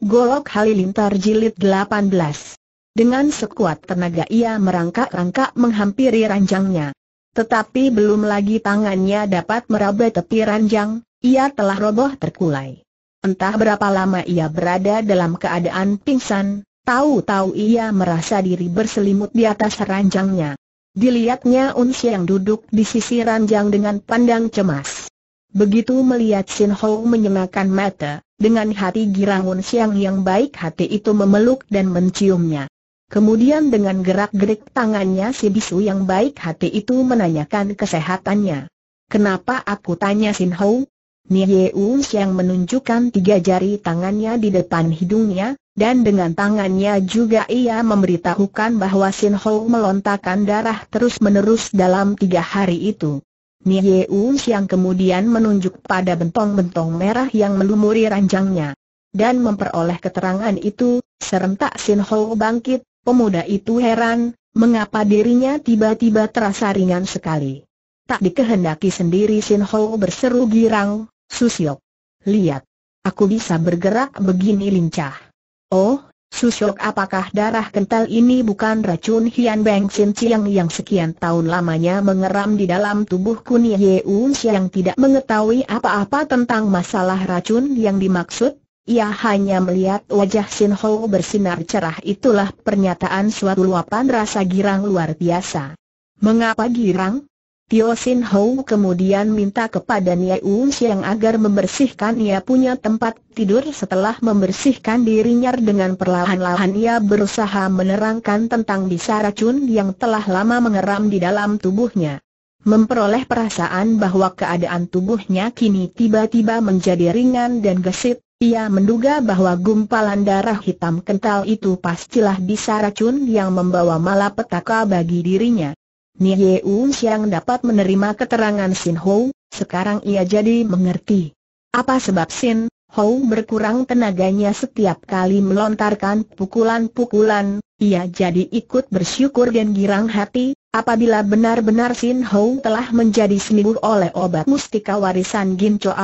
Golok Halilintar Jilid 18. Dengan sekuat tenaga ia merangkak-rangkak menghampiri ranjangnya. Tetapi belum lagi tangannya dapat meraba tepi ranjang, ia telah roboh terkulai. Entah berapa lama ia berada dalam keadaan pingsan, tahu-tahu ia merasa diri berselimut di atas ranjangnya. Dilihatnya Unsi yang duduk di sisi ranjang dengan pandang cemas. Begitu melihat Sin Ho menyengakan mata, dengan hati Girangun Siang yang baik hati itu memeluk dan menciumnya. Kemudian dengan gerak-gerik tangannya si bisu yang baik hati itu menanyakan kesehatannya. Kenapa aku tanya Sin Hou? Nie Siang menunjukkan tiga jari tangannya di depan hidungnya, dan dengan tangannya juga ia memberitahukan bahwa Sin Hou melontarkan darah terus-menerus dalam tiga hari itu. Nie Yun kemudian menunjuk pada bentong-bentong merah yang melumuri ranjangnya. Dan memperoleh keterangan itu, serentak Sin Ho bangkit, pemuda itu heran, mengapa dirinya tiba-tiba terasa ringan sekali. Tak dikehendaki sendiri Sin Ho berseru girang, Susiok. Lihat, aku bisa bergerak begini lincah. Oh, Susyok apakah darah kental ini bukan racun Hian Beng Chin Chiang yang sekian tahun lamanya mengeram di dalam tubuh Kun Ye Un yang tidak mengetahui apa-apa tentang masalah racun yang dimaksud? Ia hanya melihat wajah Sin Ho bersinar cerah itulah pernyataan suatu luapan rasa girang luar biasa. Mengapa girang? Tio Sin Hou kemudian minta kepada Nia Un Siang agar membersihkan ia punya tempat tidur setelah membersihkan dirinya dengan perlahan-lahan ia berusaha menerangkan tentang bisa racun yang telah lama mengeram di dalam tubuhnya. Memperoleh perasaan bahwa keadaan tubuhnya kini tiba-tiba menjadi ringan dan gesit, ia menduga bahwa gumpalan darah hitam kental itu pastilah bisa racun yang membawa malapetaka bagi dirinya. Nie Un Siang dapat menerima keterangan Sin Ho, sekarang ia jadi mengerti. Apa sebab Sin Ho berkurang tenaganya setiap kali melontarkan pukulan-pukulan, ia jadi ikut bersyukur dan girang hati, apabila benar-benar Sin Ho telah menjadi sembuh oleh obat mustika warisan Gin Cho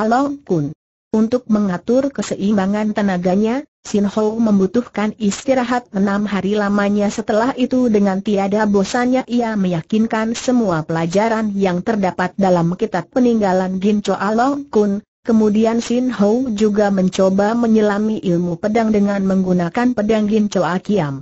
Kun. Untuk mengatur keseimbangan tenaganya, Sin Ho membutuhkan istirahat enam hari lamanya setelah itu dengan tiada bosannya ia meyakinkan semua pelajaran yang terdapat dalam kitab peninggalan Gin Choa Long Kun, kemudian Sin Ho juga mencoba menyelami ilmu pedang dengan menggunakan pedang Gin Akiam. Kiam.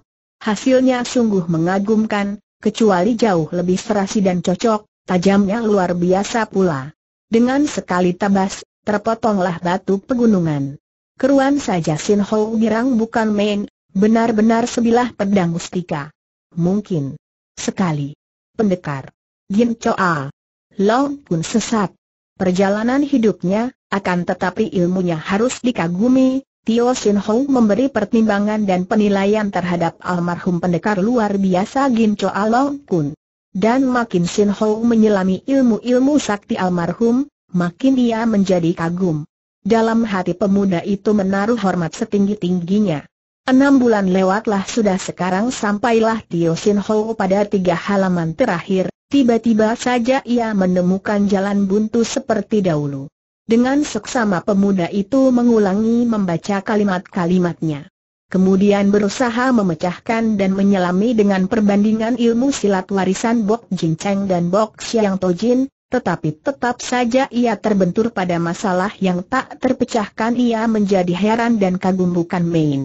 Hasilnya sungguh mengagumkan, kecuali jauh lebih serasi dan cocok, tajamnya luar biasa pula. Dengan sekali tabas, terpotonglah batu pegunungan. Keruan saja Sin Ho girang bukan main, benar-benar sebilah pedang mustika. Mungkin. Sekali. Pendekar. Gin Choa. Long pun sesat. Perjalanan hidupnya, akan tetapi ilmunya harus dikagumi, Tio Sin Ho memberi pertimbangan dan penilaian terhadap almarhum pendekar luar biasa Gin Choa Long Kun. Dan makin Sin Ho menyelami ilmu-ilmu sakti almarhum, makin ia menjadi kagum. Dalam hati pemuda itu menaruh hormat setinggi-tingginya. Enam bulan lewatlah sudah sekarang sampailah Tio Sin Ho pada tiga halaman terakhir, tiba-tiba saja ia menemukan jalan buntu seperti dahulu. Dengan seksama pemuda itu mengulangi membaca kalimat-kalimatnya. Kemudian berusaha memecahkan dan menyelami dengan perbandingan ilmu silat warisan Bok Jin Cheng dan Bok Xiang Jin. Tetapi tetap saja ia terbentur pada masalah yang tak terpecahkan ia menjadi heran dan kagum bukan main.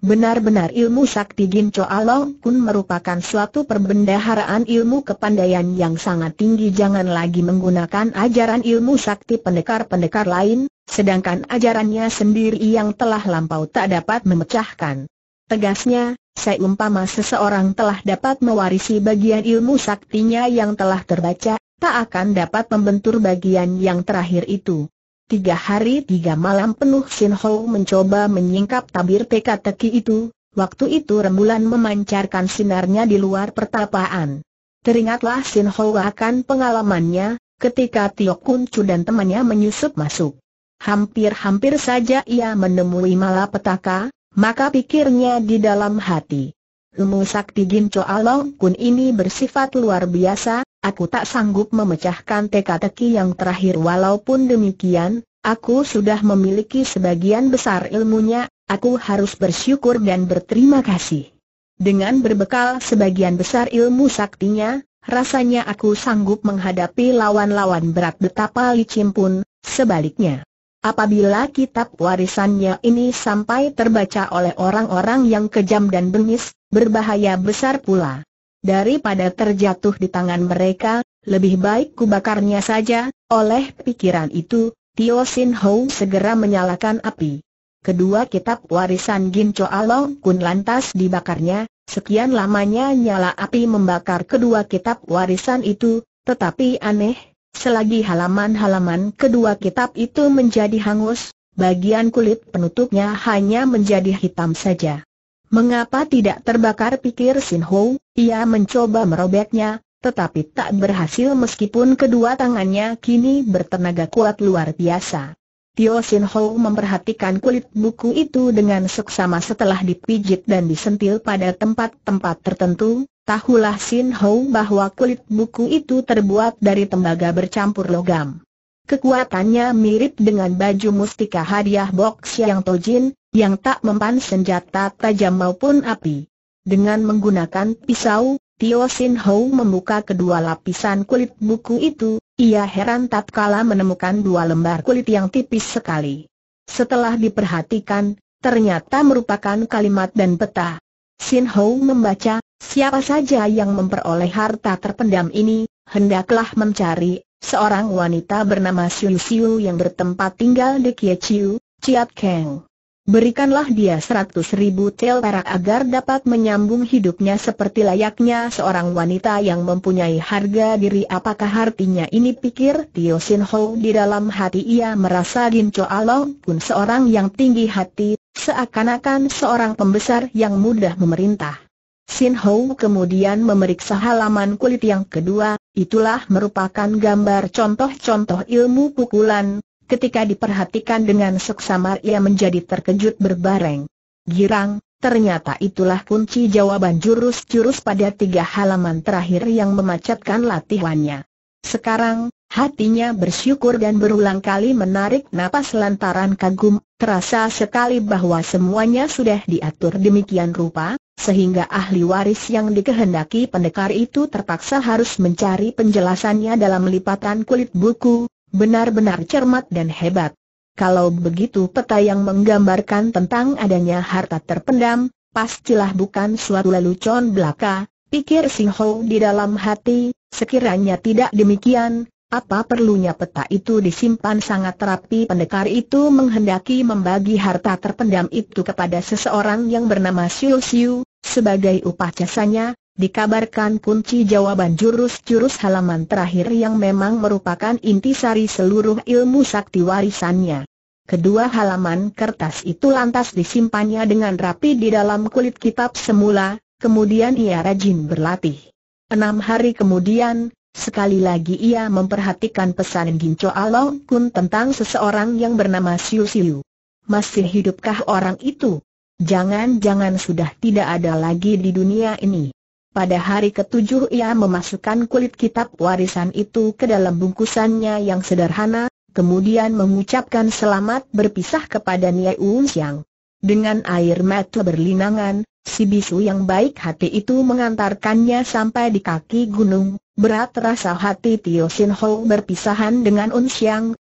Benar-benar ilmu sakti Ginco Along pun merupakan suatu perbendaharaan ilmu kepandaian yang sangat tinggi jangan lagi menggunakan ajaran ilmu sakti pendekar-pendekar lain, sedangkan ajarannya sendiri yang telah lampau tak dapat memecahkan. Tegasnya, seumpama seseorang telah dapat mewarisi bagian ilmu saktinya yang telah terbaca tak akan dapat membentur bagian yang terakhir itu. Tiga hari tiga malam penuh Sin Ho mencoba menyingkap tabir teka teki itu, waktu itu rembulan memancarkan sinarnya di luar pertapaan. Teringatlah Sin Ho akan pengalamannya, ketika Tio Kun Chu dan temannya menyusup masuk. Hampir-hampir saja ia menemui malapetaka, maka pikirnya di dalam hati. Ilmu sakti Ginco Along Kun ini bersifat luar biasa, aku tak sanggup memecahkan teka-teki yang terakhir walaupun demikian, aku sudah memiliki sebagian besar ilmunya, aku harus bersyukur dan berterima kasih. Dengan berbekal sebagian besar ilmu saktinya, rasanya aku sanggup menghadapi lawan-lawan berat betapa licin pun, sebaliknya. Apabila kitab warisannya ini sampai terbaca oleh orang-orang yang kejam dan bengis, berbahaya besar pula. Daripada terjatuh di tangan mereka, lebih baik kubakarnya saja, oleh pikiran itu, Tio Sin Ho segera menyalakan api. Kedua kitab warisan Gin Cho Along Kun lantas dibakarnya, sekian lamanya nyala api membakar kedua kitab warisan itu, tetapi aneh, selagi halaman-halaman kedua kitab itu menjadi hangus, bagian kulit penutupnya hanya menjadi hitam saja. Mengapa tidak terbakar pikir Sin Ho, ia mencoba merobeknya, tetapi tak berhasil meskipun kedua tangannya kini bertenaga kuat luar biasa. Tio Sin Ho memperhatikan kulit buku itu dengan seksama setelah dipijit dan disentil pada tempat-tempat tertentu, tahulah Sin Ho bahwa kulit buku itu terbuat dari tembaga bercampur logam. Kekuatannya mirip dengan baju mustika hadiah box yang Tojin, yang tak mempan senjata tajam maupun api. Dengan menggunakan pisau, Tio Sin Ho membuka kedua lapisan kulit buku itu, ia heran tak kala menemukan dua lembar kulit yang tipis sekali. Setelah diperhatikan, ternyata merupakan kalimat dan peta. Sin Ho membaca, siapa saja yang memperoleh harta terpendam ini, hendaklah mencari seorang wanita bernama Siu Siu yang bertempat tinggal di Kie Chiu, Chiat Keng. Berikanlah dia seratus ribu tel perak agar dapat menyambung hidupnya seperti layaknya seorang wanita yang mempunyai harga diri Apakah artinya ini pikir Tio Sin Ho di dalam hati ia merasa Gin Cho Along pun seorang yang tinggi hati Seakan-akan seorang pembesar yang mudah memerintah Sin Ho kemudian memeriksa halaman kulit yang kedua Itulah merupakan gambar contoh-contoh ilmu pukulan ketika diperhatikan dengan seksama ia menjadi terkejut berbareng. Girang, Ternyata itulah kunci jawaban jurus-jurus pada tiga halaman terakhir yang memacatkan latihannya. Sekarang, hatinya bersyukur dan berulang kali menarik napas lantaran kagum, terasa sekali bahwa semuanya sudah diatur demikian rupa, sehingga ahli waris yang dikehendaki pendekar itu terpaksa harus mencari penjelasannya dalam lipatan kulit buku, Benar-benar cermat dan hebat. Kalau begitu peta yang menggambarkan tentang adanya harta terpendam, pastilah bukan suatu lelucon belaka, pikir Sing Ho di dalam hati, sekiranya tidak demikian, apa perlunya peta itu disimpan sangat rapi pendekar itu menghendaki membagi harta terpendam itu kepada seseorang yang bernama Siu Siu, sebagai upah jasanya, Dikabarkan kunci jawaban jurus-jurus halaman terakhir yang memang merupakan inti sari seluruh ilmu sakti warisannya. Kedua halaman kertas itu lantas disimpannya dengan rapi di dalam kulit kitab semula, kemudian ia rajin berlatih. Enam hari kemudian, Sekali lagi ia memperhatikan pesan Ginco Along Kun tentang seseorang yang bernama Siu Siu. Masih hidupkah orang itu? Jangan-jangan sudah tidak ada lagi di dunia ini. Pada hari ketujuh ia memasukkan kulit kitab warisan itu ke dalam bungkusannya yang sederhana, kemudian mengucapkan selamat berpisah kepada Niai Un Dengan air mata berlinangan, si bisu yang baik hati itu mengantarkannya sampai di kaki gunung, berat rasa hati Tio Sin Ho berpisahan dengan Un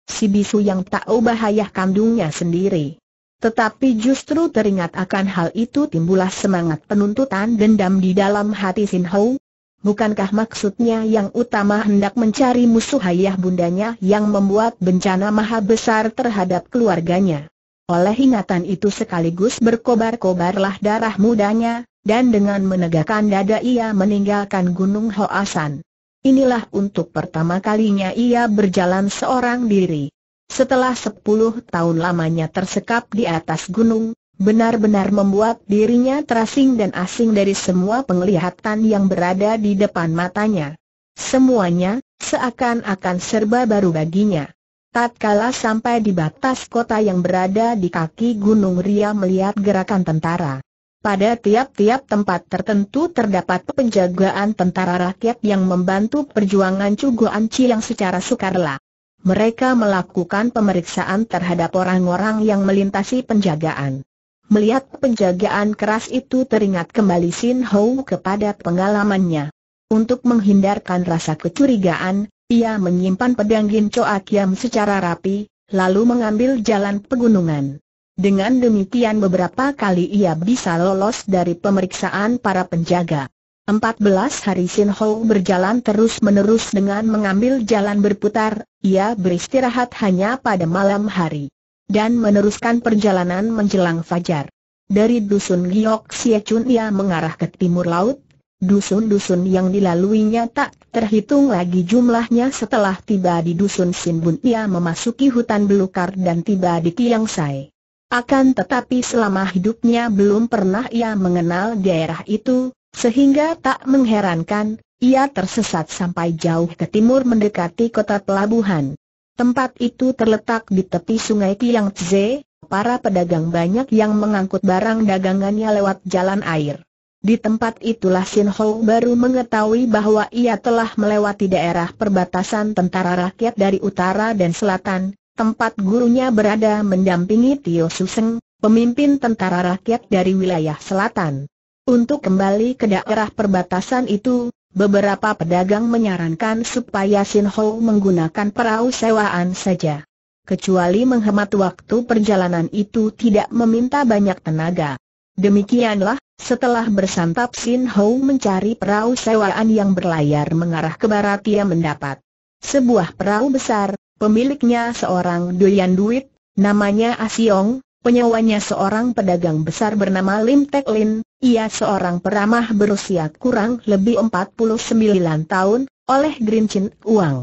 si bisu yang tak ubah ayah kandungnya sendiri. Tetapi justru teringat akan hal itu timbullah semangat penuntutan dendam di dalam hati Sin Hau. Bukankah maksudnya yang utama hendak mencari musuh ayah bundanya yang membuat bencana maha besar terhadap keluarganya? Oleh ingatan itu sekaligus berkobar-kobarlah darah mudanya, dan dengan menegakkan dada ia meninggalkan Gunung Hoasan. Inilah untuk pertama kalinya ia berjalan seorang diri setelah sepuluh tahun lamanya tersekap di atas gunung, benar-benar membuat dirinya terasing dan asing dari semua penglihatan yang berada di depan matanya. Semuanya, seakan-akan serba baru baginya. Tatkala sampai di batas kota yang berada di kaki Gunung Ria melihat gerakan tentara. Pada tiap-tiap tempat tertentu terdapat penjagaan tentara rakyat yang membantu perjuangan Cuguan Ci yang secara sukarela. Mereka melakukan pemeriksaan terhadap orang-orang yang melintasi penjagaan. Melihat penjagaan keras itu teringat kembali Sin Hou kepada pengalamannya. Untuk menghindarkan rasa kecurigaan, ia menyimpan pedang Gin Choa secara rapi, lalu mengambil jalan pegunungan. Dengan demikian beberapa kali ia bisa lolos dari pemeriksaan para penjaga. 14 hari Sin Ho berjalan terus-menerus dengan mengambil jalan berputar, ia beristirahat hanya pada malam hari. Dan meneruskan perjalanan menjelang fajar. Dari dusun Giok Siechun ia mengarah ke timur laut, dusun-dusun yang dilaluinya tak terhitung lagi jumlahnya setelah tiba di dusun Sinbun ia memasuki hutan belukar dan tiba di Tiang Sai. Akan tetapi selama hidupnya belum pernah ia mengenal daerah itu, sehingga tak mengherankan, ia tersesat sampai jauh ke timur mendekati kota pelabuhan. Tempat itu terletak di tepi sungai Tze, para pedagang banyak yang mengangkut barang dagangannya lewat jalan air. Di tempat itulah Sin Ho baru mengetahui bahwa ia telah melewati daerah perbatasan tentara rakyat dari utara dan selatan, tempat gurunya berada mendampingi Tio Suseng, pemimpin tentara rakyat dari wilayah selatan. Untuk kembali ke daerah perbatasan itu, beberapa pedagang menyarankan supaya Sin Ho menggunakan perahu sewaan saja. Kecuali menghemat waktu perjalanan itu tidak meminta banyak tenaga. Demikianlah, setelah bersantap Sin Ho mencari perahu sewaan yang berlayar mengarah ke barat ia mendapat sebuah perahu besar, pemiliknya seorang doyan duit, namanya Asiong, Penyewanya seorang pedagang besar bernama Lim Tek Lin, ia seorang peramah berusia kurang lebih 49 tahun, oleh Green Wang. uang.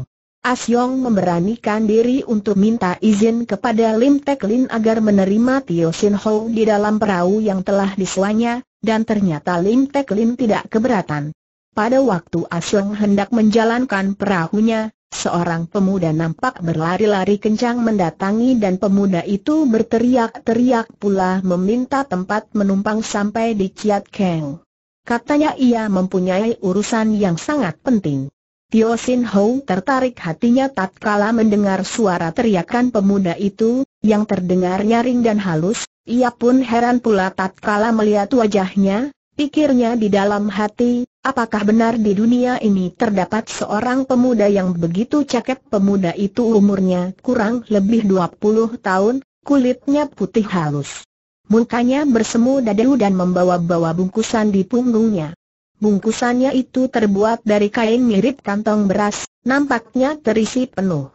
Yong memberanikan diri untuk minta izin kepada Lim Tek Lin agar menerima Tio Sin Ho di dalam perahu yang telah disewanya, dan ternyata Lim Tek Lin tidak keberatan. Pada waktu As Yong hendak menjalankan perahunya, Seorang pemuda nampak berlari-lari kencang mendatangi dan pemuda itu berteriak-teriak pula meminta tempat menumpang sampai di Ciat Keng. Katanya ia mempunyai urusan yang sangat penting. Tio Sin Ho tertarik hatinya tatkala mendengar suara teriakan pemuda itu, yang terdengar nyaring dan halus, ia pun heran pula tatkala melihat wajahnya, pikirnya di dalam hati, Apakah benar di dunia ini terdapat seorang pemuda yang begitu cakep pemuda itu umurnya kurang lebih 20 tahun, kulitnya putih halus. Mukanya bersemu dadu dan membawa-bawa bungkusan di punggungnya. Bungkusannya itu terbuat dari kain mirip kantong beras, nampaknya terisi penuh.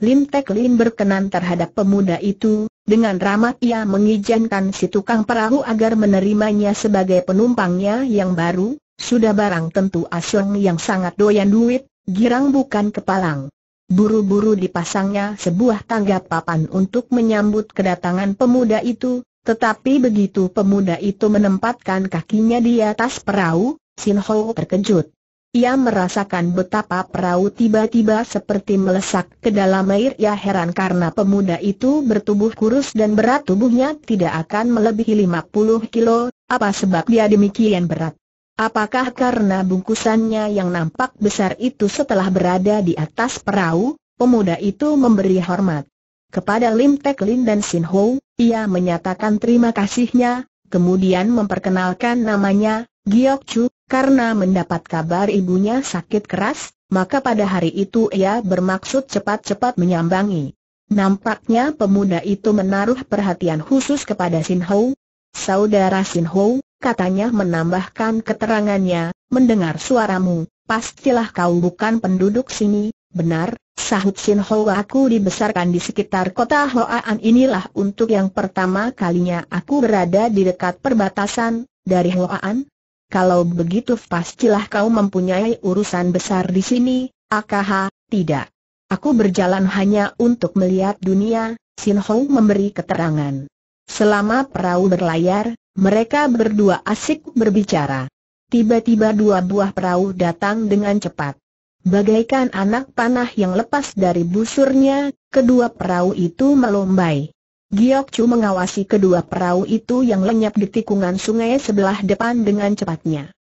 Lim Tek Lin berkenan terhadap pemuda itu, dengan ramah ia mengizinkan si tukang perahu agar menerimanya sebagai penumpangnya yang baru, sudah barang tentu Asyong yang sangat doyan duit, girang bukan kepalang. Buru-buru dipasangnya sebuah tangga papan untuk menyambut kedatangan pemuda itu, tetapi begitu pemuda itu menempatkan kakinya di atas perahu, Sin Ho terkejut. Ia merasakan betapa perahu tiba-tiba seperti melesak ke dalam air. Ia heran karena pemuda itu bertubuh kurus dan berat tubuhnya tidak akan melebihi 50 kilo, apa sebab dia demikian berat. Apakah karena bungkusannya yang nampak besar itu setelah berada di atas perahu, pemuda itu memberi hormat. Kepada Lim Tek Lin dan Sin Ho, ia menyatakan terima kasihnya, kemudian memperkenalkan namanya, Giok Chu, karena mendapat kabar ibunya sakit keras, maka pada hari itu ia bermaksud cepat-cepat menyambangi. Nampaknya pemuda itu menaruh perhatian khusus kepada Sin Ho. Saudara Sin Ho, katanya menambahkan keterangannya, mendengar suaramu, pastilah kau bukan penduduk sini, benar, sahut Sin Ho aku dibesarkan di sekitar kota Hoaan inilah untuk yang pertama kalinya aku berada di dekat perbatasan, dari Hoaan. Kalau begitu pastilah kau mempunyai urusan besar di sini, akaha, tidak. Aku berjalan hanya untuk melihat dunia, Sin Ho memberi keterangan. Selama perahu berlayar, mereka berdua asik berbicara. Tiba-tiba dua buah perahu datang dengan cepat. Bagaikan anak panah yang lepas dari busurnya, kedua perahu itu melombai. Giok Chu mengawasi kedua perahu itu yang lenyap di tikungan sungai sebelah depan dengan cepatnya.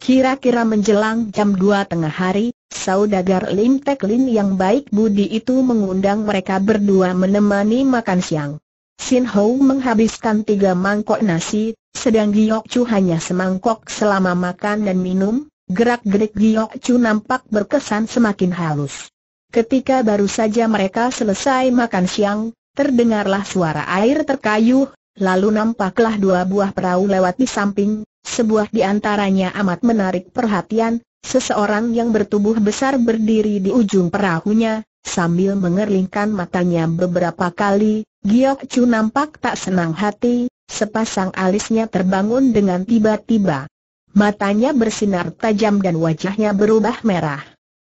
Kira-kira menjelang jam dua tengah hari, saudagar Lim Tek Lin yang baik budi itu mengundang mereka berdua menemani makan siang. Sin Hau menghabiskan tiga mangkok nasi, sedang Giok Chu hanya semangkok selama makan dan minum, gerak-gerik Giok Chu nampak berkesan semakin halus. Ketika baru saja mereka selesai makan siang, terdengarlah suara air terkayuh, lalu nampaklah dua buah perahu lewat di samping, sebuah di antaranya amat menarik perhatian, seseorang yang bertubuh besar berdiri di ujung perahunya, sambil mengerlingkan matanya beberapa kali, Giok Chu nampak tak senang hati, sepasang alisnya terbangun dengan tiba-tiba. Matanya bersinar tajam dan wajahnya berubah merah.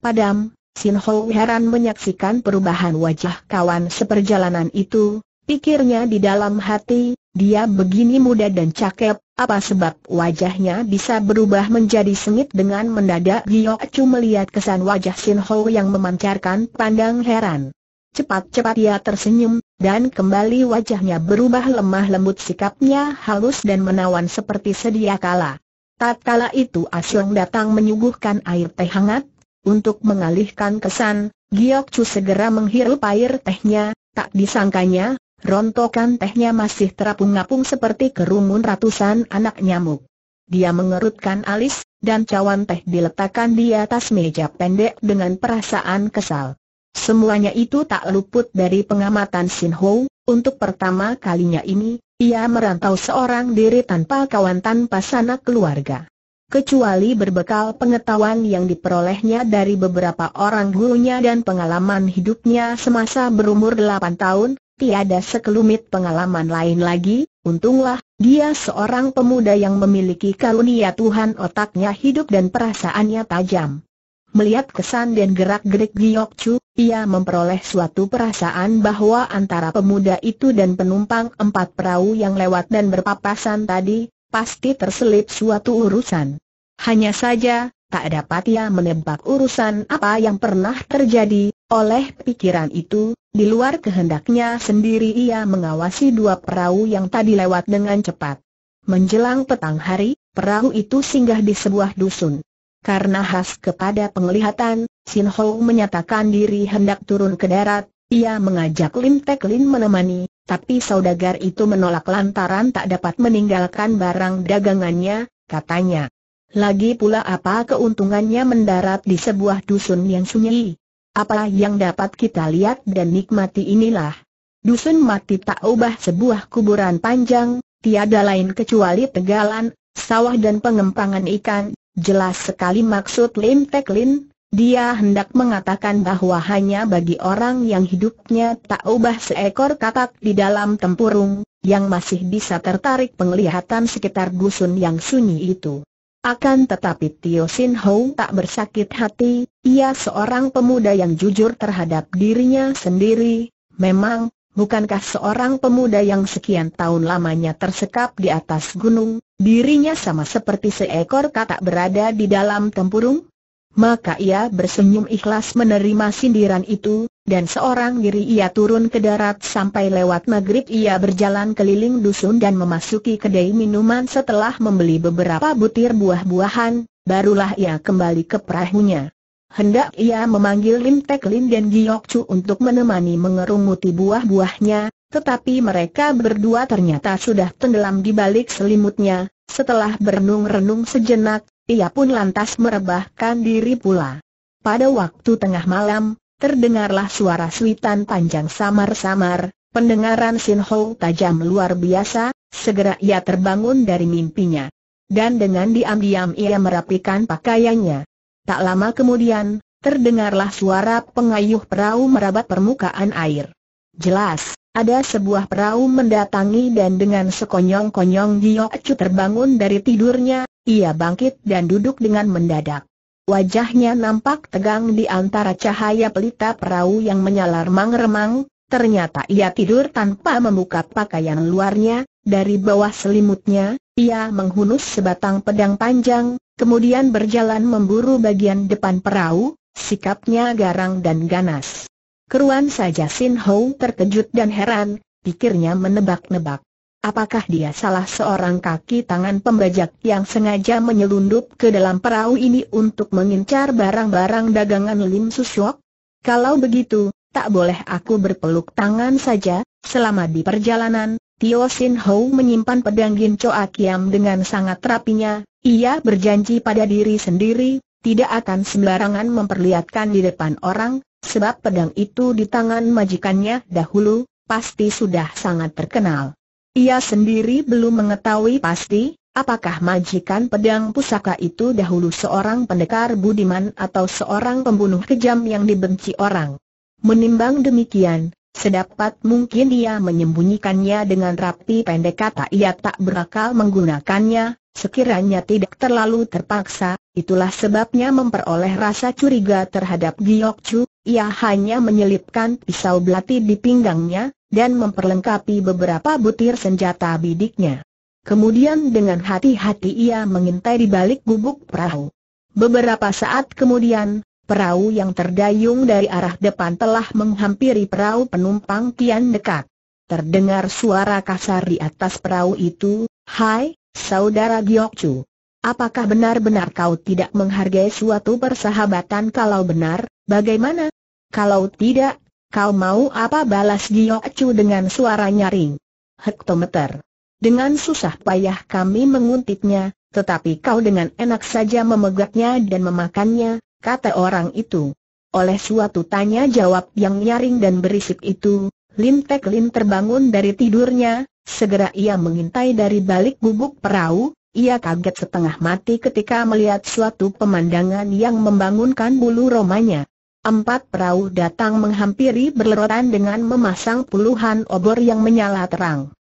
Padam, Sin Ho heran menyaksikan perubahan wajah kawan seperjalanan itu, pikirnya di dalam hati, dia begini muda dan cakep, apa sebab wajahnya bisa berubah menjadi sengit dengan mendadak Giok Chu melihat kesan wajah Sin Ho yang memancarkan pandang heran. Cepat-cepat ia tersenyum, dan kembali wajahnya berubah lemah lembut sikapnya halus dan menawan seperti sedia kala. Tatkala itu Asyong datang menyuguhkan air teh hangat, untuk mengalihkan kesan, Giok Chu segera menghirup air tehnya, tak disangkanya, rontokan tehnya masih terapung-apung seperti kerumun ratusan anak nyamuk. Dia mengerutkan alis, dan cawan teh diletakkan di atas meja pendek dengan perasaan kesal. Semuanya itu tak luput dari pengamatan Sin Ho, untuk pertama kalinya ini, ia merantau seorang diri tanpa kawan tanpa sanak keluarga. Kecuali berbekal pengetahuan yang diperolehnya dari beberapa orang gurunya dan pengalaman hidupnya semasa berumur 8 tahun, tiada sekelumit pengalaman lain lagi, untunglah, dia seorang pemuda yang memiliki karunia Tuhan otaknya hidup dan perasaannya tajam. Melihat kesan dan gerak-gerik Giok Chu, ia memperoleh suatu perasaan bahwa antara pemuda itu dan penumpang empat perahu yang lewat dan berpapasan tadi, pasti terselip suatu urusan. Hanya saja, tak dapat ia menebak urusan apa yang pernah terjadi, oleh pikiran itu, di luar kehendaknya sendiri ia mengawasi dua perahu yang tadi lewat dengan cepat. Menjelang petang hari, perahu itu singgah di sebuah dusun. Karena khas kepada penglihatan, Sin Ho menyatakan diri hendak turun ke darat, ia mengajak Lim Tek Lin menemani, tapi saudagar itu menolak lantaran tak dapat meninggalkan barang dagangannya, katanya. Lagi pula apa keuntungannya mendarat di sebuah dusun yang sunyi? Apa yang dapat kita lihat dan nikmati inilah. Dusun mati tak ubah sebuah kuburan panjang, tiada lain kecuali tegalan, sawah dan pengempangan ikan, Jelas sekali maksud Lim Tek Lin, dia hendak mengatakan bahwa hanya bagi orang yang hidupnya tak ubah seekor katak di dalam tempurung, yang masih bisa tertarik penglihatan sekitar dusun yang sunyi itu. Akan tetapi Tio Sin Ho tak bersakit hati, ia seorang pemuda yang jujur terhadap dirinya sendiri, memang, Bukankah seorang pemuda yang sekian tahun lamanya tersekap di atas gunung, dirinya sama seperti seekor katak berada di dalam tempurung? Maka ia bersenyum ikhlas menerima sindiran itu, dan seorang diri ia turun ke darat sampai lewat maghrib ia berjalan keliling dusun dan memasuki kedai minuman setelah membeli beberapa butir buah-buahan, barulah ia kembali ke perahunya. Hendak ia memanggil Lim Tek Lin dan Giok Chu untuk menemani mengerumuti buah-buahnya, tetapi mereka berdua ternyata sudah tenggelam di balik selimutnya, setelah berenung-renung sejenak, ia pun lantas merebahkan diri pula. Pada waktu tengah malam, terdengarlah suara suitan panjang samar-samar, pendengaran Sin Ho tajam luar biasa, segera ia terbangun dari mimpinya. Dan dengan diam-diam ia merapikan pakaiannya. Tak lama kemudian, terdengarlah suara pengayuh perahu merabat permukaan air. Jelas, ada sebuah perahu mendatangi dan dengan sekonyong-konyong Giyokcu terbangun dari tidurnya, ia bangkit dan duduk dengan mendadak. Wajahnya nampak tegang di antara cahaya pelita perahu yang menyalar mang-remang, ternyata ia tidur tanpa membuka pakaian luarnya, dari bawah selimutnya, ia menghunus sebatang pedang panjang, kemudian berjalan memburu bagian depan perahu, sikapnya garang dan ganas. Keruan saja Sin Ho terkejut dan heran, pikirnya menebak-nebak. Apakah dia salah seorang kaki tangan pembajak yang sengaja menyelundup ke dalam perahu ini untuk mengincar barang-barang dagangan Lim Susyok? Kalau begitu, tak boleh aku berpeluk tangan saja, selama di perjalanan, Tio Sin Ho menyimpan pedang Gin Choa Kiam dengan sangat rapinya, ia berjanji pada diri sendiri, tidak akan sembarangan memperlihatkan di depan orang, sebab pedang itu di tangan majikannya dahulu, pasti sudah sangat terkenal. Ia sendiri belum mengetahui pasti, apakah majikan pedang pusaka itu dahulu seorang pendekar budiman atau seorang pembunuh kejam yang dibenci orang. Menimbang demikian, Sedapat mungkin dia menyembunyikannya dengan rapi pendek kata ia tak berakal menggunakannya, sekiranya tidak terlalu terpaksa, itulah sebabnya memperoleh rasa curiga terhadap Giyok Chu, ia hanya menyelipkan pisau belati di pinggangnya, dan memperlengkapi beberapa butir senjata bidiknya. Kemudian dengan hati-hati ia mengintai di balik gubuk perahu. Beberapa saat kemudian, Perahu yang terdayung dari arah depan telah menghampiri perahu penumpang kian dekat. Terdengar suara kasar di atas perahu itu, Hai, saudara Giokcu. Apakah benar-benar kau tidak menghargai suatu persahabatan kalau benar, bagaimana? Kalau tidak, kau mau apa balas Giokcu dengan suara nyaring? Hektometer. Dengan susah payah kami menguntitnya, tetapi kau dengan enak saja memegatnya dan memakannya, kata orang itu. Oleh suatu tanya jawab yang nyaring dan berisik itu, Lin Tek Lin terbangun dari tidurnya, segera ia mengintai dari balik gubuk perahu, ia kaget setengah mati ketika melihat suatu pemandangan yang membangunkan bulu romanya. Empat perahu datang menghampiri berlerotan dengan memasang puluhan obor yang menyala terang.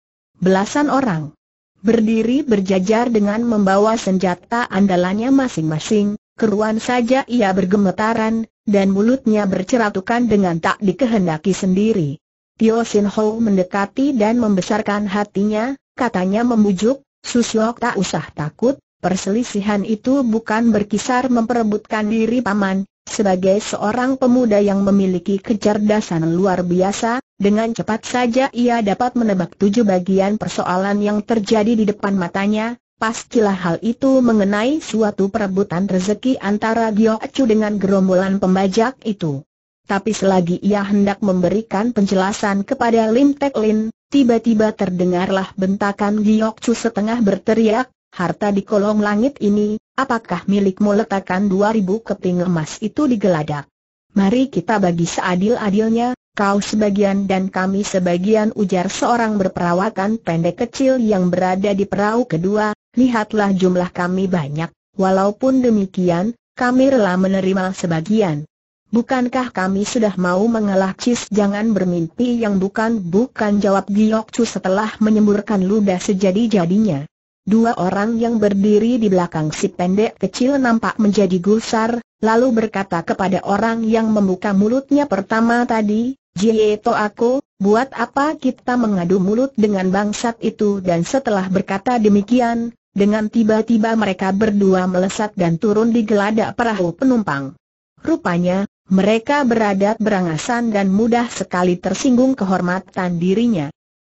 Belasan orang berdiri berjajar dengan membawa senjata andalannya masing-masing, keruan saja ia bergemetaran, dan mulutnya berceratukan dengan tak dikehendaki sendiri. Tio Sin Ho mendekati dan membesarkan hatinya, katanya membujuk, Susyok tak usah takut, perselisihan itu bukan berkisar memperebutkan diri paman, sebagai seorang pemuda yang memiliki kecerdasan luar biasa, dengan cepat saja ia dapat menebak tujuh bagian persoalan yang terjadi di depan matanya, Pastilah hal itu mengenai suatu perebutan rezeki antara Gio Acu dengan gerombolan pembajak itu. Tapi selagi ia hendak memberikan penjelasan kepada Lim Tek Lin, tiba-tiba terdengarlah bentakan Gio Acu setengah berteriak, harta di kolong langit ini, apakah milikmu letakkan dua ribu keping emas itu digeladak? Mari kita bagi seadil-adilnya, kau sebagian dan kami sebagian ujar seorang berperawakan pendek kecil yang berada di perahu kedua, lihatlah jumlah kami banyak, walaupun demikian, kami rela menerima sebagian. Bukankah kami sudah mau mengalah Cis jangan bermimpi yang bukan-bukan jawab Giok Chu setelah menyemburkan ludah sejadi-jadinya. Dua orang yang berdiri di belakang si pendek kecil nampak menjadi gusar, lalu berkata kepada orang yang membuka mulutnya pertama tadi, Jieto aku, buat apa kita mengadu mulut dengan bangsat itu dan setelah berkata demikian, dengan tiba-tiba mereka berdua melesat dan turun di geladak perahu penumpang. Rupanya, mereka beradat berangasan dan mudah sekali tersinggung kehormatan dirinya.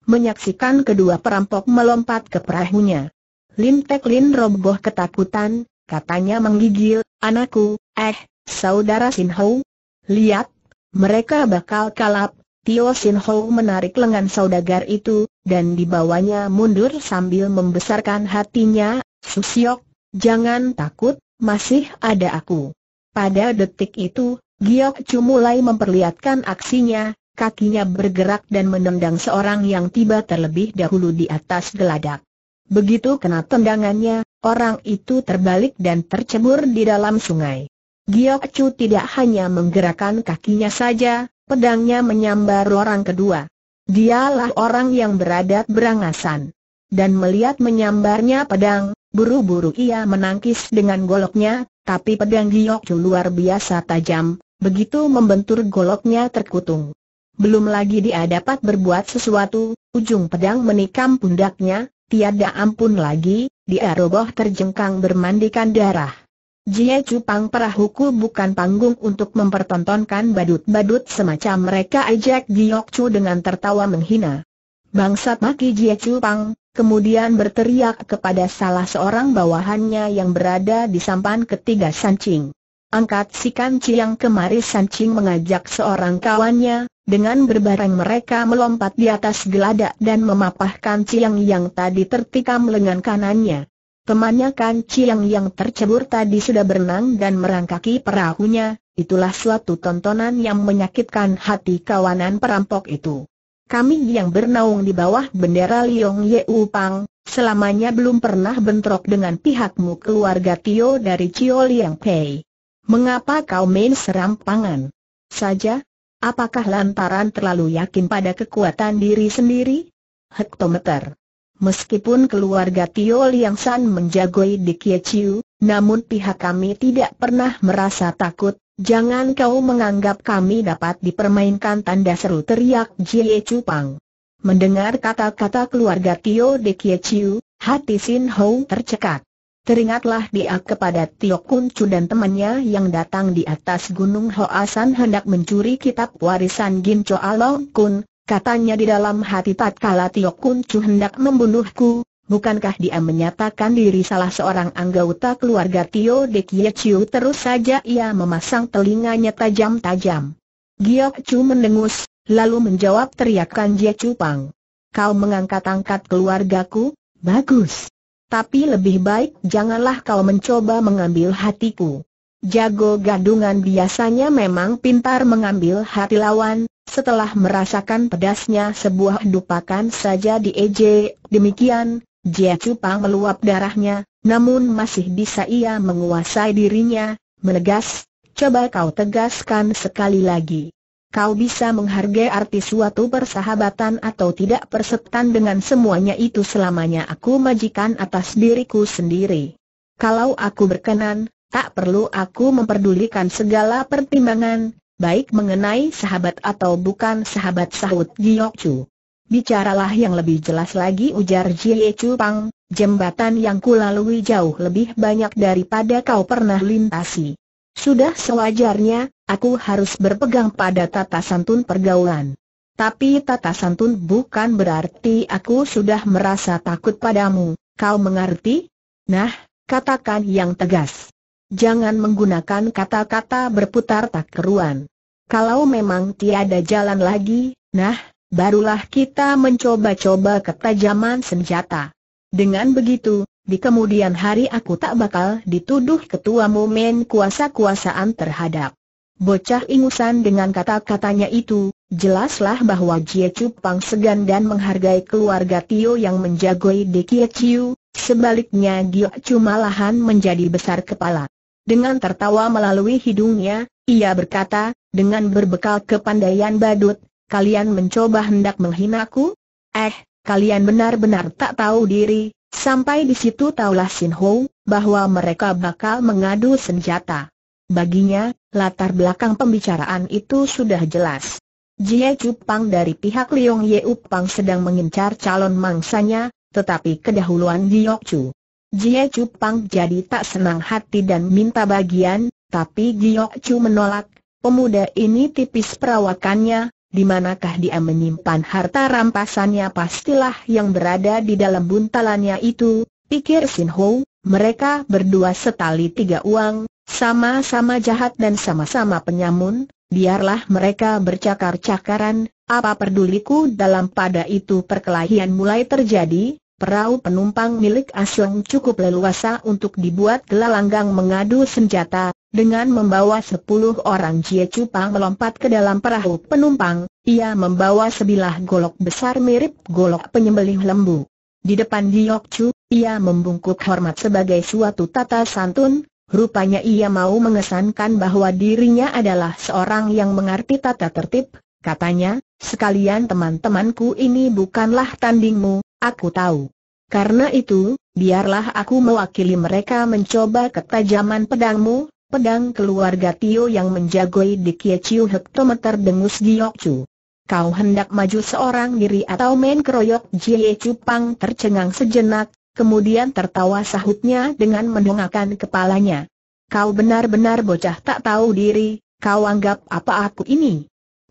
Menyaksikan kedua perampok melompat ke perahunya. Lim Tek Lin roboh ketakutan, katanya menggigil, anakku, eh, saudara Sin Hau, Lihat, mereka bakal kalap, Tio Sin Ho menarik lengan saudagar itu, dan dibawanya mundur sambil membesarkan hatinya, Susiok, jangan takut, masih ada aku. Pada detik itu, Giok Chu mulai memperlihatkan aksinya, kakinya bergerak dan menendang seorang yang tiba terlebih dahulu di atas geladak. Begitu kena tendangannya, orang itu terbalik dan tercebur di dalam sungai. Giok Chu tidak hanya menggerakkan kakinya saja, pedangnya menyambar orang kedua. Dialah orang yang beradat berangasan. Dan melihat menyambarnya pedang, buru-buru ia menangkis dengan goloknya, tapi pedang Giokju luar biasa tajam, begitu membentur goloknya terkutung. Belum lagi dia dapat berbuat sesuatu, ujung pedang menikam pundaknya, tiada ampun lagi, dia roboh terjengkang bermandikan darah. Jie Cupang perahuku bukan panggung untuk mempertontonkan badut-badut semacam mereka ajak Giok Chu dengan tertawa menghina. Bangsat maki Jie Cupang, kemudian berteriak kepada salah seorang bawahannya yang berada di sampan ketiga Sancing. Angkat si kanci yang kemari Sancing mengajak seorang kawannya, dengan berbareng mereka melompat di atas geladak dan memapahkan Chiang yang tadi tertikam lengan kanannya. Temannya Kan Chiang yang tercebur tadi sudah berenang dan merangkaki perahunya, itulah suatu tontonan yang menyakitkan hati kawanan perampok itu. Kami yang bernaung di bawah bendera Liong Ye Upang, selamanya belum pernah bentrok dengan pihakmu keluarga Tio dari Chio Liang Pei. Mengapa kau main serampangan saja? Apakah lantaran terlalu yakin pada kekuatan diri sendiri? Hektometer Meskipun keluarga Tio Liang San menjagoi di Kie Chiu, namun pihak kami tidak pernah merasa takut, jangan kau menganggap kami dapat dipermainkan tanda seru teriak Jie Chu Pang. Mendengar kata-kata keluarga Tio de Kie Chiu, hati Sin Ho tercekat. Teringatlah dia kepada Tio Kun Chu dan temannya yang datang di atas Gunung Hoa San hendak mencuri kitab warisan Gin Cho Along Kun, Katanya di dalam hati tatkala Tio Kun Chu hendak membunuhku, bukankah dia menyatakan diri salah seorang anggota keluarga Tio De Kie Chiu terus saja ia memasang telinganya tajam-tajam. Giok Chu mendengus, lalu menjawab teriakan Jie Chu Pang. Kau mengangkat-angkat keluargaku, bagus. Tapi lebih baik janganlah kau mencoba mengambil hatiku. Jago gadungan biasanya memang pintar mengambil hati lawan, setelah merasakan pedasnya sebuah dupakan saja di EJ, demikian, Jia Cupang meluap darahnya, namun masih bisa ia menguasai dirinya, menegas, coba kau tegaskan sekali lagi. Kau bisa menghargai arti suatu persahabatan atau tidak persetan dengan semuanya itu selamanya aku majikan atas diriku sendiri. Kalau aku berkenan, tak perlu aku memperdulikan segala pertimbangan, baik mengenai sahabat atau bukan sahabat sahut Giyok Chu. Bicaralah yang lebih jelas lagi ujar Jie Chu Pang, jembatan yang kulalui jauh lebih banyak daripada kau pernah lintasi. Sudah sewajarnya, aku harus berpegang pada tata santun pergaulan. Tapi tata santun bukan berarti aku sudah merasa takut padamu, kau mengerti? Nah, katakan yang tegas. Jangan menggunakan kata-kata berputar tak keruan. Kalau memang tiada jalan lagi, nah, barulah kita mencoba-coba ketajaman senjata. Dengan begitu, di kemudian hari aku tak bakal dituduh ketua momen kuasa-kuasaan terhadap bocah ingusan dengan kata-katanya itu, jelaslah bahwa Jie Cupang segan dan menghargai keluarga Tio yang menjagoi Dekie Chiu, sebaliknya Gio cuma malahan menjadi besar kepala. Dengan tertawa melalui hidungnya, ia berkata, dengan berbekal kepandaian badut, kalian mencoba hendak menghinaku? Eh, kalian benar-benar tak tahu diri, sampai di situ taulah Sin Ho, bahwa mereka bakal mengadu senjata. Baginya, latar belakang pembicaraan itu sudah jelas. Jie Cupang dari pihak Liong Ye Upang sedang mengincar calon mangsanya, tetapi kedahuluan Jiokju. Chu. Jie Chu jadi tak senang hati dan minta bagian, tapi Giok Chu menolak. Pemuda ini tipis perawakannya, di manakah dia menyimpan harta rampasannya pastilah yang berada di dalam buntalannya itu, pikir Sin Ho. Mereka berdua setali tiga uang, sama-sama jahat dan sama-sama penyamun, biarlah mereka bercakar-cakaran, apa peduliku dalam pada itu perkelahian mulai terjadi, Perahu penumpang milik Asyong cukup leluasa untuk dibuat gelalanggang mengadu senjata, dengan membawa sepuluh orang Jie Cupang melompat ke dalam perahu penumpang, ia membawa sebilah golok besar mirip golok penyembelih lembu. Di depan Giok Chu, ia membungkuk hormat sebagai suatu tata santun, rupanya ia mau mengesankan bahwa dirinya adalah seorang yang mengerti tata tertib, katanya, sekalian teman-temanku ini bukanlah tandingmu, Aku tahu. Karena itu, biarlah aku mewakili mereka mencoba ketajaman pedangmu, pedang keluarga Tio yang menjagoi di Kie Chiu hektometer dengus Chu. Kau hendak maju seorang diri atau main keroyok Jie Cupang tercengang sejenak, kemudian tertawa sahutnya dengan mendongakkan kepalanya. Kau benar-benar bocah tak tahu diri, kau anggap apa aku ini?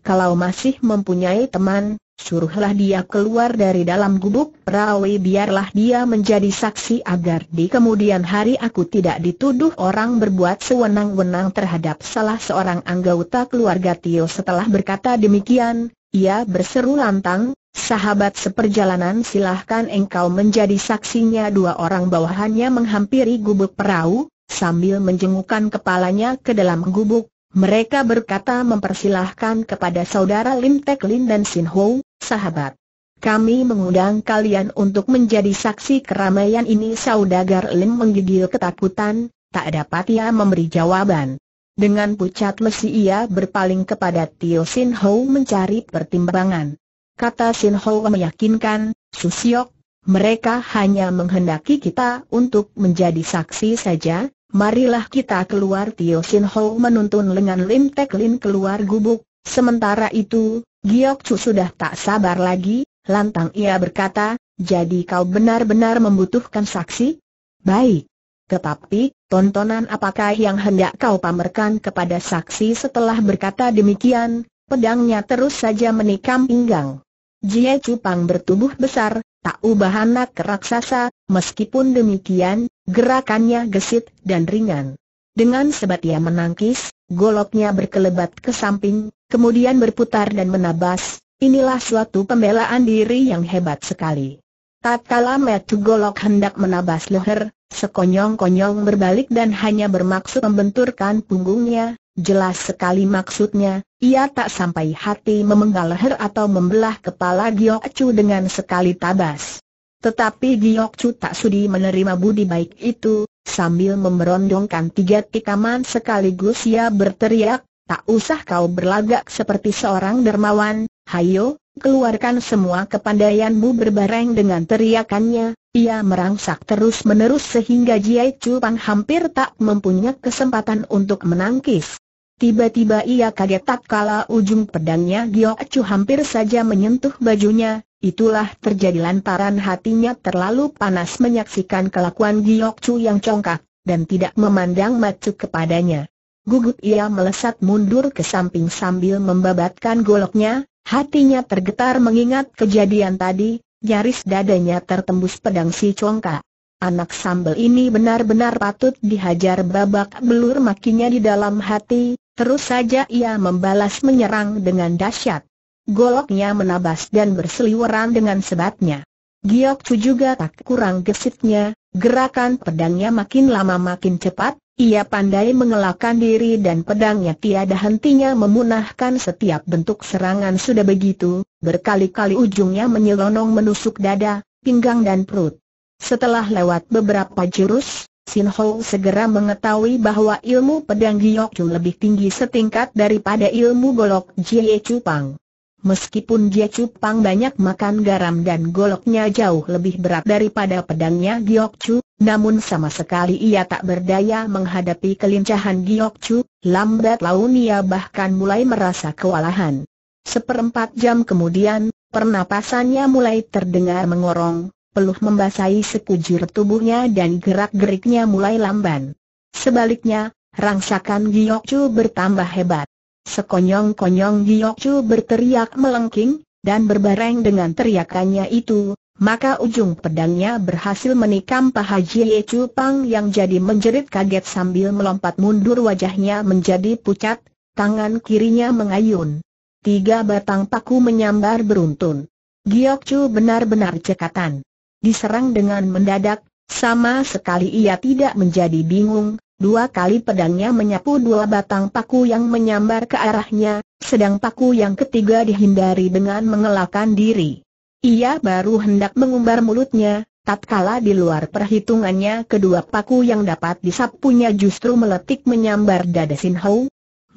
Kalau masih mempunyai teman, Suruhlah dia keluar dari dalam gubuk perawi biarlah dia menjadi saksi agar di kemudian hari aku tidak dituduh orang berbuat sewenang-wenang terhadap salah seorang anggota keluarga Tio setelah berkata demikian, ia berseru lantang, sahabat seperjalanan silahkan engkau menjadi saksinya dua orang bawahannya menghampiri gubuk perahu, sambil menjengukkan kepalanya ke dalam gubuk, mereka berkata mempersilahkan kepada saudara Lim Tek Lin dan Sin Ho, Sahabat, kami mengundang kalian untuk menjadi saksi keramaian ini Saudagar Lim menggigil ketakutan, tak dapat ia memberi jawaban. Dengan pucat lesi ia berpaling kepada Tio Sin Ho mencari pertimbangan. Kata Sin Ho meyakinkan, Susiok, mereka hanya menghendaki kita untuk menjadi saksi saja, marilah kita keluar Tio Sin Ho menuntun lengan Lim Tek Lin keluar gubuk, sementara itu, Giok Chu sudah tak sabar lagi, lantang ia berkata, jadi kau benar-benar membutuhkan saksi? Baik. Tetapi, tontonan apakah yang hendak kau pamerkan kepada saksi setelah berkata demikian, pedangnya terus saja menikam pinggang. Jie Cupang bertubuh besar, tak ubah anak raksasa, meskipun demikian, gerakannya gesit dan ringan. Dengan sebat ia menangkis, goloknya berkelebat ke samping, kemudian berputar dan menabas, inilah suatu pembelaan diri yang hebat sekali. Tak Tatkala metu golok hendak menabas leher, sekonyong-konyong berbalik dan hanya bermaksud membenturkan punggungnya, jelas sekali maksudnya, ia tak sampai hati memenggal leher atau membelah kepala Giok Chu dengan sekali tabas. Tetapi Giok Chu tak sudi menerima budi baik itu, Sambil memerondongkan tiga tikaman sekaligus ia berteriak, tak usah kau berlagak seperti seorang dermawan, hayo, keluarkan semua kepandaianmu berbareng dengan teriakannya, ia merangsak terus-menerus sehingga Jiai Chu hampir tak mempunyai kesempatan untuk menangkis. Tiba-tiba ia kaget tak kala ujung pedangnya Giok Chu hampir saja menyentuh bajunya, itulah terjadi lantaran hatinya terlalu panas menyaksikan kelakuan Giok Chu yang congkak, dan tidak memandang macu kepadanya. Gugut ia melesat mundur ke samping sambil membabatkan goloknya, hatinya tergetar mengingat kejadian tadi, nyaris dadanya tertembus pedang si congkak. Anak sambel ini benar-benar patut dihajar babak belur makinya di dalam hati, Terus saja ia membalas menyerang dengan dahsyat. Goloknya menabas dan berseliweran dengan sebatnya. Giok Chu juga tak kurang gesitnya, gerakan pedangnya makin lama makin cepat, ia pandai mengelakkan diri dan pedangnya tiada hentinya memunahkan setiap bentuk serangan sudah begitu, berkali-kali ujungnya menyelonong menusuk dada, pinggang dan perut. Setelah lewat beberapa jurus, Sin Ho segera mengetahui bahwa ilmu pedang Giyok Chun lebih tinggi setingkat daripada ilmu golok Jie Cupang. Meskipun Jie Chu banyak makan garam dan goloknya jauh lebih berat daripada pedangnya Giyok Chu, namun sama sekali ia tak berdaya menghadapi kelincahan Giyok Chu, lambat laun ia bahkan mulai merasa kewalahan. Seperempat jam kemudian, pernapasannya mulai terdengar mengorong, peluh membasahi sekujur tubuhnya dan gerak-geriknya mulai lamban. Sebaliknya, rangsakan Giyokcu bertambah hebat. Sekonyong-konyong Giyokcu berteriak melengking, dan berbareng dengan teriakannya itu, maka ujung pedangnya berhasil menikam paha Jie Chu Pang yang jadi menjerit kaget sambil melompat mundur wajahnya menjadi pucat, tangan kirinya mengayun. Tiga batang paku menyambar beruntun. Giok benar-benar cekatan diserang dengan mendadak, sama sekali ia tidak menjadi bingung, dua kali pedangnya menyapu dua batang paku yang menyambar ke arahnya, sedang paku yang ketiga dihindari dengan mengelakkan diri. Ia baru hendak mengumbar mulutnya, tatkala di luar perhitungannya kedua paku yang dapat disapunya justru meletik menyambar dada Sin Hau.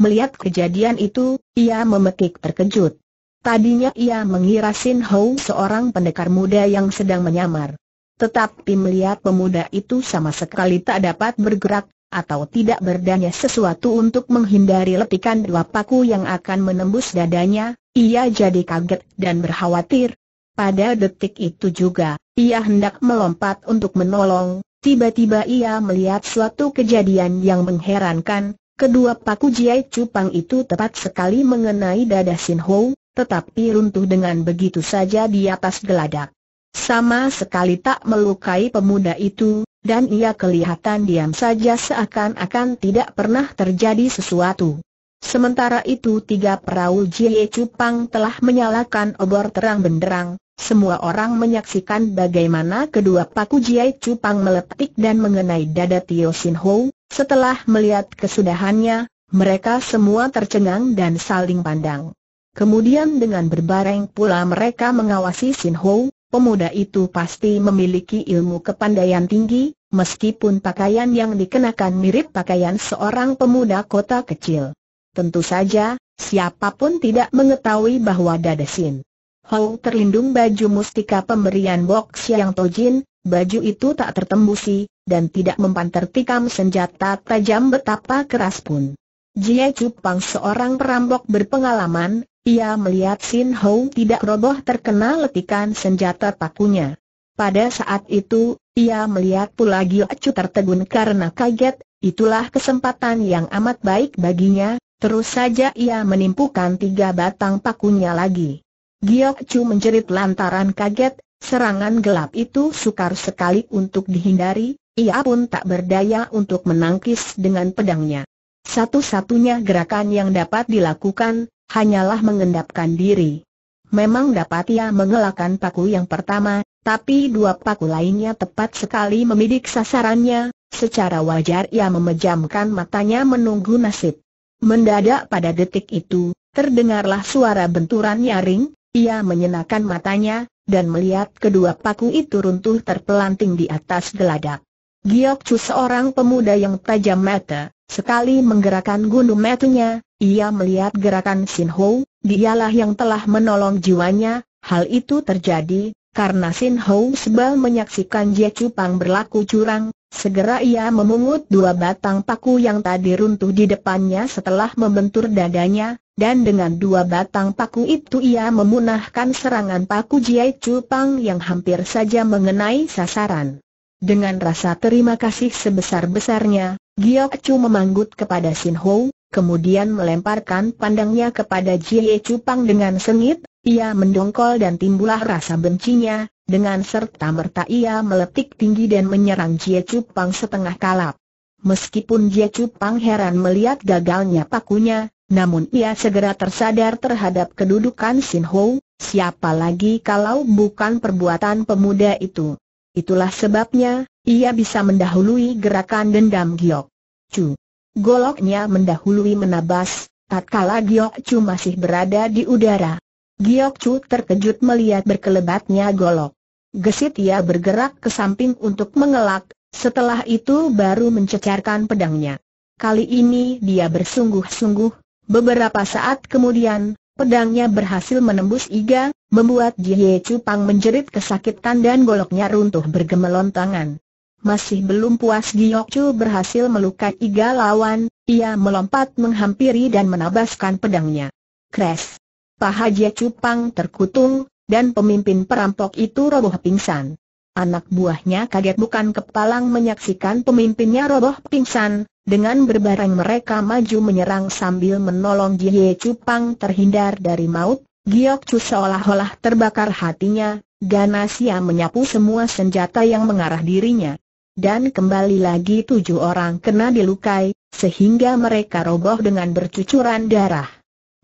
Melihat kejadian itu, ia memetik terkejut. Tadinya ia mengira Sin Hou seorang pendekar muda yang sedang menyamar. Tetapi melihat pemuda itu sama sekali tak dapat bergerak, atau tidak berdaya sesuatu untuk menghindari letikan dua paku yang akan menembus dadanya, ia jadi kaget dan berkhawatir. Pada detik itu juga, ia hendak melompat untuk menolong, Tiba-tiba ia melihat suatu kejadian yang mengherankan, kedua paku Jiai Cupang itu tepat sekali mengenai dada Sin Ho, tetapi runtuh dengan begitu saja di atas geladak. Sama sekali tak melukai pemuda itu, dan ia kelihatan diam saja seakan-akan tidak pernah terjadi sesuatu. Sementara itu tiga perahu Jie Cupang telah menyalakan obor terang benderang, semua orang menyaksikan bagaimana kedua paku Jie Cupang meletik dan mengenai dada Tio Sin Ho. Setelah melihat kesudahannya, mereka semua tercengang dan saling pandang. Kemudian dengan berbareng pula mereka mengawasi Sin Ho, pemuda itu pasti memiliki ilmu kepandaian tinggi, meskipun pakaian yang dikenakan mirip pakaian seorang pemuda kota kecil. Tentu saja, siapapun tidak mengetahui bahwa dada Sin Ho terlindung baju mustika pemberian Bok Siang Tojin, baju itu tak tertembusi, dan tidak mempan tertikam senjata tajam betapa keras pun. Jie Cupang seorang perampok berpengalaman, ia melihat Sin Hou tidak roboh terkena letikan senjata pakunya. Pada saat itu, ia melihat pula Chu tertegun karena kaget, itulah kesempatan yang amat baik baginya, terus saja ia menimpukan tiga batang pakunya lagi. Acu menjerit lantaran kaget, serangan gelap itu sukar sekali untuk dihindari, ia pun tak berdaya untuk menangkis dengan pedangnya. Satu-satunya gerakan yang dapat dilakukan, hanyalah mengendapkan diri. Memang dapat ia mengelakkan paku yang pertama, tapi dua paku lainnya tepat sekali memidik sasarannya, secara wajar ia memejamkan matanya menunggu nasib. Mendadak pada detik itu, terdengarlah suara benturan nyaring, ia menyenakan matanya, dan melihat kedua paku itu runtuh terpelanting di atas geladak. Giok Chu seorang pemuda yang tajam mata, sekali menggerakkan gunung matanya, ia melihat gerakan Sin Ho, dialah yang telah menolong jiwanya, hal itu terjadi, karena Sin Ho sebal menyaksikan Jie Cupang berlaku curang, segera ia memungut dua batang paku yang tadi runtuh di depannya setelah membentur dadanya, dan dengan dua batang paku itu ia memunahkan serangan paku Jie Cupang yang hampir saja mengenai sasaran. Dengan rasa terima kasih sebesar-besarnya, Giok Chu memanggut kepada Sin Ho, kemudian melemparkan pandangnya kepada Jie Cupang dengan sengit, ia mendongkol dan timbulah rasa bencinya, dengan serta merta ia meletik tinggi dan menyerang Jie Cupang setengah kalap. Meskipun Jie Cupang heran melihat gagalnya pakunya, namun ia segera tersadar terhadap kedudukan Sin Ho, siapa lagi kalau bukan perbuatan pemuda itu. Itulah sebabnya, ia bisa mendahului gerakan dendam giok. Cu, Goloknya mendahului menabas, tatkala Giok Chu masih berada di udara. Giok Chu terkejut melihat berkelebatnya golok. Gesit ia bergerak ke samping untuk mengelak, setelah itu baru mencecarkan pedangnya. Kali ini dia bersungguh-sungguh, beberapa saat kemudian, pedangnya berhasil menembus iga, membuat Jie Chu Pang menjerit kesakitan dan goloknya runtuh bergemelontangan. Masih belum puas Chu berhasil melukai iga lawan, ia melompat menghampiri dan menabaskan pedangnya. Kres! Paha Jie Pang terkutung, dan pemimpin perampok itu roboh pingsan. Anak buahnya kaget bukan kepalang menyaksikan pemimpinnya roboh pingsan, dengan berbareng mereka maju menyerang sambil menolong Jie Cupang terhindar dari maut, Giok Chu seolah-olah terbakar hatinya, ganas ia menyapu semua senjata yang mengarah dirinya dan kembali lagi tujuh orang kena dilukai, sehingga mereka roboh dengan bercucuran darah.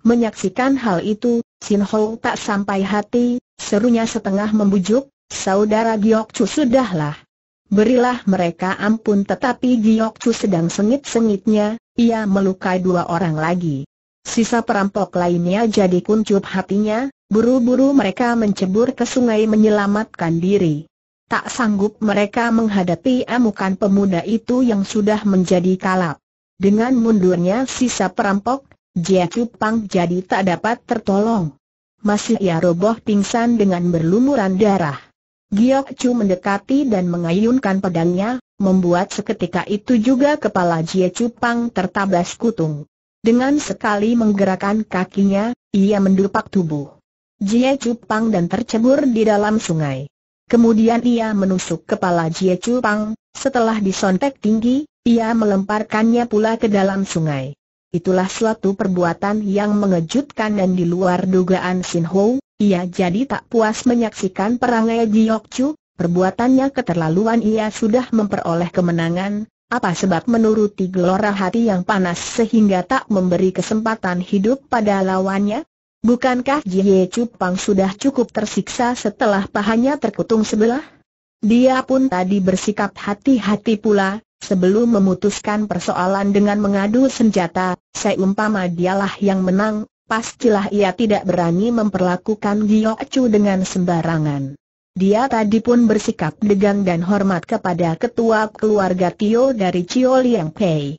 Menyaksikan hal itu, Sin Ho tak sampai hati, serunya setengah membujuk, Saudara Giok Chu sudahlah. Berilah mereka ampun tetapi Giok Chu sedang sengit-sengitnya, ia melukai dua orang lagi. Sisa perampok lainnya jadi kuncup hatinya, buru-buru mereka mencebur ke sungai menyelamatkan diri. Tak sanggup mereka menghadapi amukan pemuda itu yang sudah menjadi kalap. Dengan mundurnya sisa perampok, Jia Cupang jadi tak dapat tertolong. Masih ia roboh pingsan dengan berlumuran darah. Giok Chu mendekati dan mengayunkan pedangnya, membuat seketika itu juga kepala Jia Cupang tertabas kutung. Dengan sekali menggerakkan kakinya, ia mendupak tubuh. Jia Cupang dan tercebur di dalam sungai. Kemudian ia menusuk kepala Jie Chu setelah disontek tinggi, ia melemparkannya pula ke dalam sungai. Itulah suatu perbuatan yang mengejutkan dan di luar dugaan Sin Ho, ia jadi tak puas menyaksikan perangai Jiok Chu, perbuatannya keterlaluan ia sudah memperoleh kemenangan, apa sebab menuruti gelora hati yang panas sehingga tak memberi kesempatan hidup pada lawannya? Bukankah Jie Cupang sudah cukup tersiksa setelah pahanya terkutung sebelah? Dia pun tadi bersikap hati-hati pula, sebelum memutuskan persoalan dengan mengadu senjata, seumpama dialah yang menang, pastilah ia tidak berani memperlakukan Gio Chu dengan sembarangan. Dia tadi pun bersikap degang dan hormat kepada ketua keluarga Tio dari Cio Liang Pei.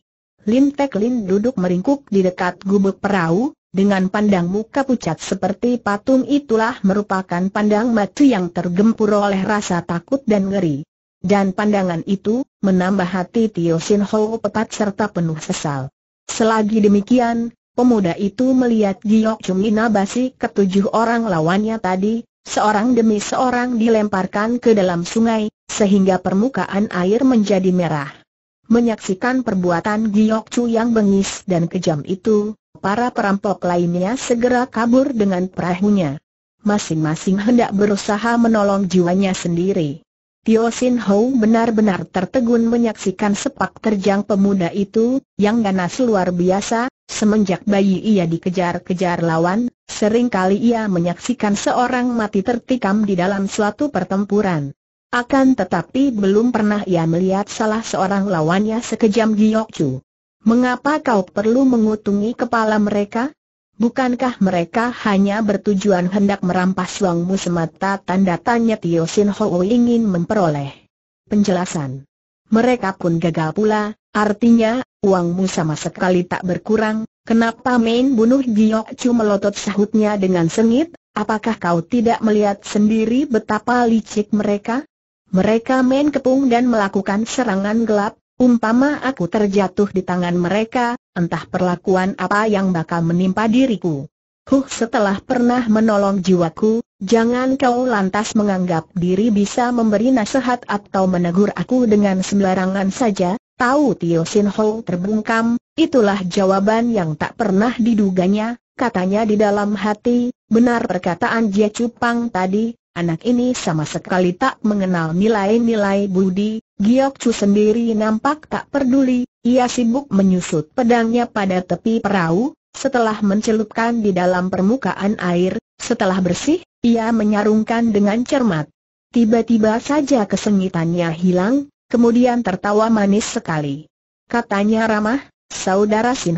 Lin Tek Lin duduk meringkuk di dekat gubuk perahu, dengan pandang muka pucat seperti patung itulah merupakan pandang mata yang tergempur oleh rasa takut dan ngeri. Dan pandangan itu, menambah hati Tio Sin Ho petat serta penuh sesal. Selagi demikian, pemuda itu melihat Giok Chung Inabasi ketujuh orang lawannya tadi, seorang demi seorang dilemparkan ke dalam sungai, sehingga permukaan air menjadi merah. Menyaksikan perbuatan Giok Chu yang bengis dan kejam itu, para perampok lainnya segera kabur dengan perahunya. Masing-masing hendak berusaha menolong jiwanya sendiri. Tio Sin Ho benar-benar tertegun menyaksikan sepak terjang pemuda itu, yang ganas luar biasa, semenjak bayi ia dikejar-kejar lawan, seringkali ia menyaksikan seorang mati tertikam di dalam suatu pertempuran. Akan tetapi belum pernah ia melihat salah seorang lawannya sekejam Giok Chu. Mengapa kau perlu mengutungi kepala mereka? Bukankah mereka hanya bertujuan hendak merampas uangmu semata tanda tanya Tio Sin Ho ingin memperoleh penjelasan. Mereka pun gagal pula, artinya, uangmu sama sekali tak berkurang, kenapa main bunuh Giok Chu melotot sahutnya dengan sengit, apakah kau tidak melihat sendiri betapa licik mereka? Mereka main kepung dan melakukan serangan gelap, umpama aku terjatuh di tangan mereka, entah perlakuan apa yang bakal menimpa diriku. Huh setelah pernah menolong jiwaku, jangan kau lantas menganggap diri bisa memberi nasihat atau menegur aku dengan sembarangan saja, tahu Tio Sin Ho terbungkam, itulah jawaban yang tak pernah diduganya, katanya di dalam hati, benar perkataan Jia Cupang tadi, Anak ini sama sekali tak mengenal nilai-nilai budi, Giok Chu sendiri nampak tak peduli, ia sibuk menyusut pedangnya pada tepi perahu, setelah mencelupkan di dalam permukaan air, setelah bersih, ia menyarungkan dengan cermat. Tiba-tiba saja kesengitannya hilang, kemudian tertawa manis sekali. Katanya ramah, saudara Sin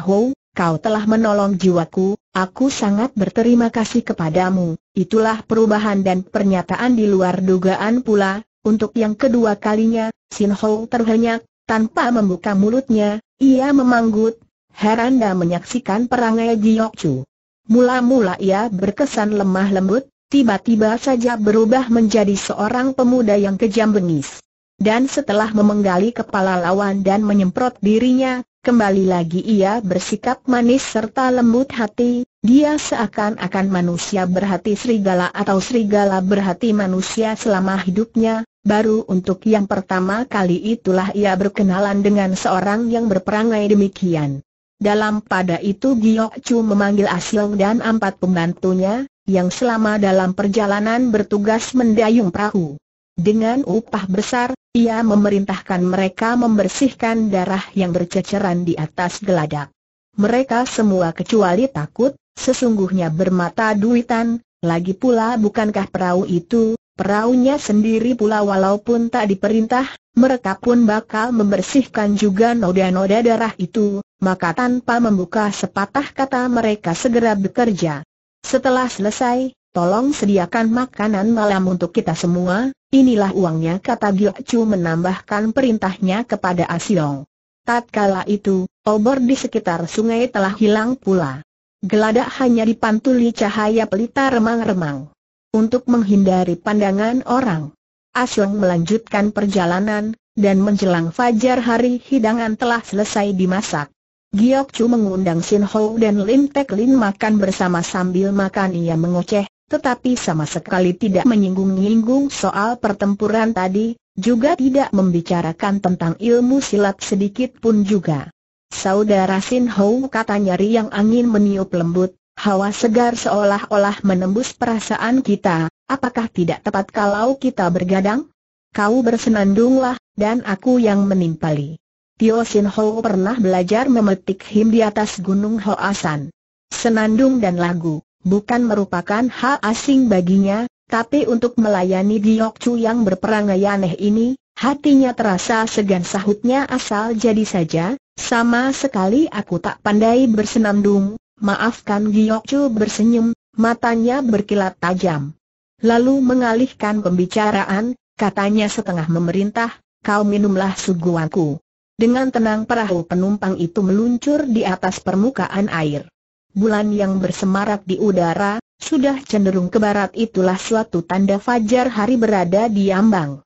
kau telah menolong jiwaku, aku sangat berterima kasih kepadamu. Itulah perubahan dan pernyataan di luar dugaan pula, untuk yang kedua kalinya, Sin Ho terhenyak, tanpa membuka mulutnya, ia memanggut, Heranda menyaksikan perangai Jiok Chu. Mula-mula ia berkesan lemah lembut, tiba-tiba saja berubah menjadi seorang pemuda yang kejam bengis. Dan setelah memenggali kepala lawan dan menyemprot dirinya, Kembali lagi ia bersikap manis serta lembut hati, dia seakan-akan manusia berhati serigala atau serigala berhati manusia selama hidupnya, baru untuk yang pertama kali itulah ia berkenalan dengan seorang yang berperangai demikian. Dalam pada itu Giok Chu memanggil Asyong dan empat pembantunya, yang selama dalam perjalanan bertugas mendayung perahu. Dengan upah besar, ia memerintahkan mereka membersihkan darah yang berceceran di atas geladak. Mereka semua kecuali takut, sesungguhnya bermata duitan, lagi pula bukankah perahu itu, perahunya sendiri pula walaupun tak diperintah, mereka pun bakal membersihkan juga noda-noda darah itu, maka tanpa membuka sepatah kata mereka segera bekerja. Setelah selesai, tolong sediakan makanan malam untuk kita semua, inilah uangnya kata Giok Chu menambahkan perintahnya kepada Asiong. Tatkala itu, obor di sekitar sungai telah hilang pula. Geladak hanya dipantuli cahaya pelita remang-remang. Untuk menghindari pandangan orang, Asyong melanjutkan perjalanan, dan menjelang fajar hari hidangan telah selesai dimasak. Giok Chu mengundang Sin Ho dan Lim Tek Lin makan bersama sambil makan ia mengoceh, tetapi sama sekali tidak menyinggung-nyinggung soal pertempuran tadi, juga tidak membicarakan tentang ilmu silat sedikit pun juga. Saudara Sin Hou katanya riang angin meniup lembut, hawa segar seolah-olah menembus perasaan kita, apakah tidak tepat kalau kita bergadang? Kau bersenandunglah, dan aku yang menimpali. Tio Sin Hou pernah belajar memetik him di atas gunung Hoasan. Senandung dan lagu bukan merupakan hal asing baginya, tapi untuk melayani Giok Chu yang berperangai aneh ini, hatinya terasa segan sahutnya asal jadi saja, sama sekali aku tak pandai bersenandung, maafkan Giok Chu bersenyum, matanya berkilat tajam. Lalu mengalihkan pembicaraan, katanya setengah memerintah, kau minumlah suguanku. Dengan tenang perahu penumpang itu meluncur di atas permukaan air bulan yang bersemarak di udara, sudah cenderung ke barat itulah suatu tanda fajar hari berada di ambang.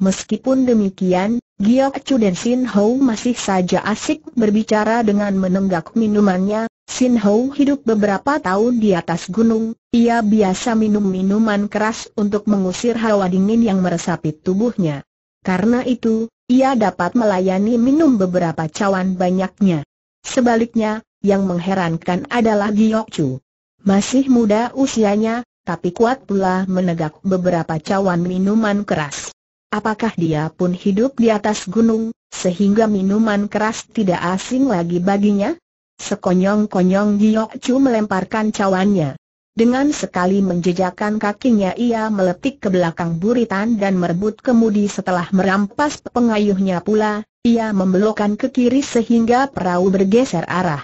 Meskipun demikian, Giok Chu dan Sin Hou masih saja asik berbicara dengan menenggak minumannya, Sin Hou hidup beberapa tahun di atas gunung, ia biasa minum minuman keras untuk mengusir hawa dingin yang meresapi tubuhnya. Karena itu, ia dapat melayani minum beberapa cawan banyaknya. Sebaliknya, yang mengherankan adalah Giok Chu. Masih muda usianya, tapi kuat pula menegak beberapa cawan minuman keras. Apakah dia pun hidup di atas gunung, sehingga minuman keras tidak asing lagi baginya? Sekonyong-konyong Giok Chu melemparkan cawannya. Dengan sekali menjejakkan kakinya ia meletik ke belakang buritan dan merebut kemudi setelah merampas pengayuhnya pula, ia membelokkan ke kiri sehingga perahu bergeser arah.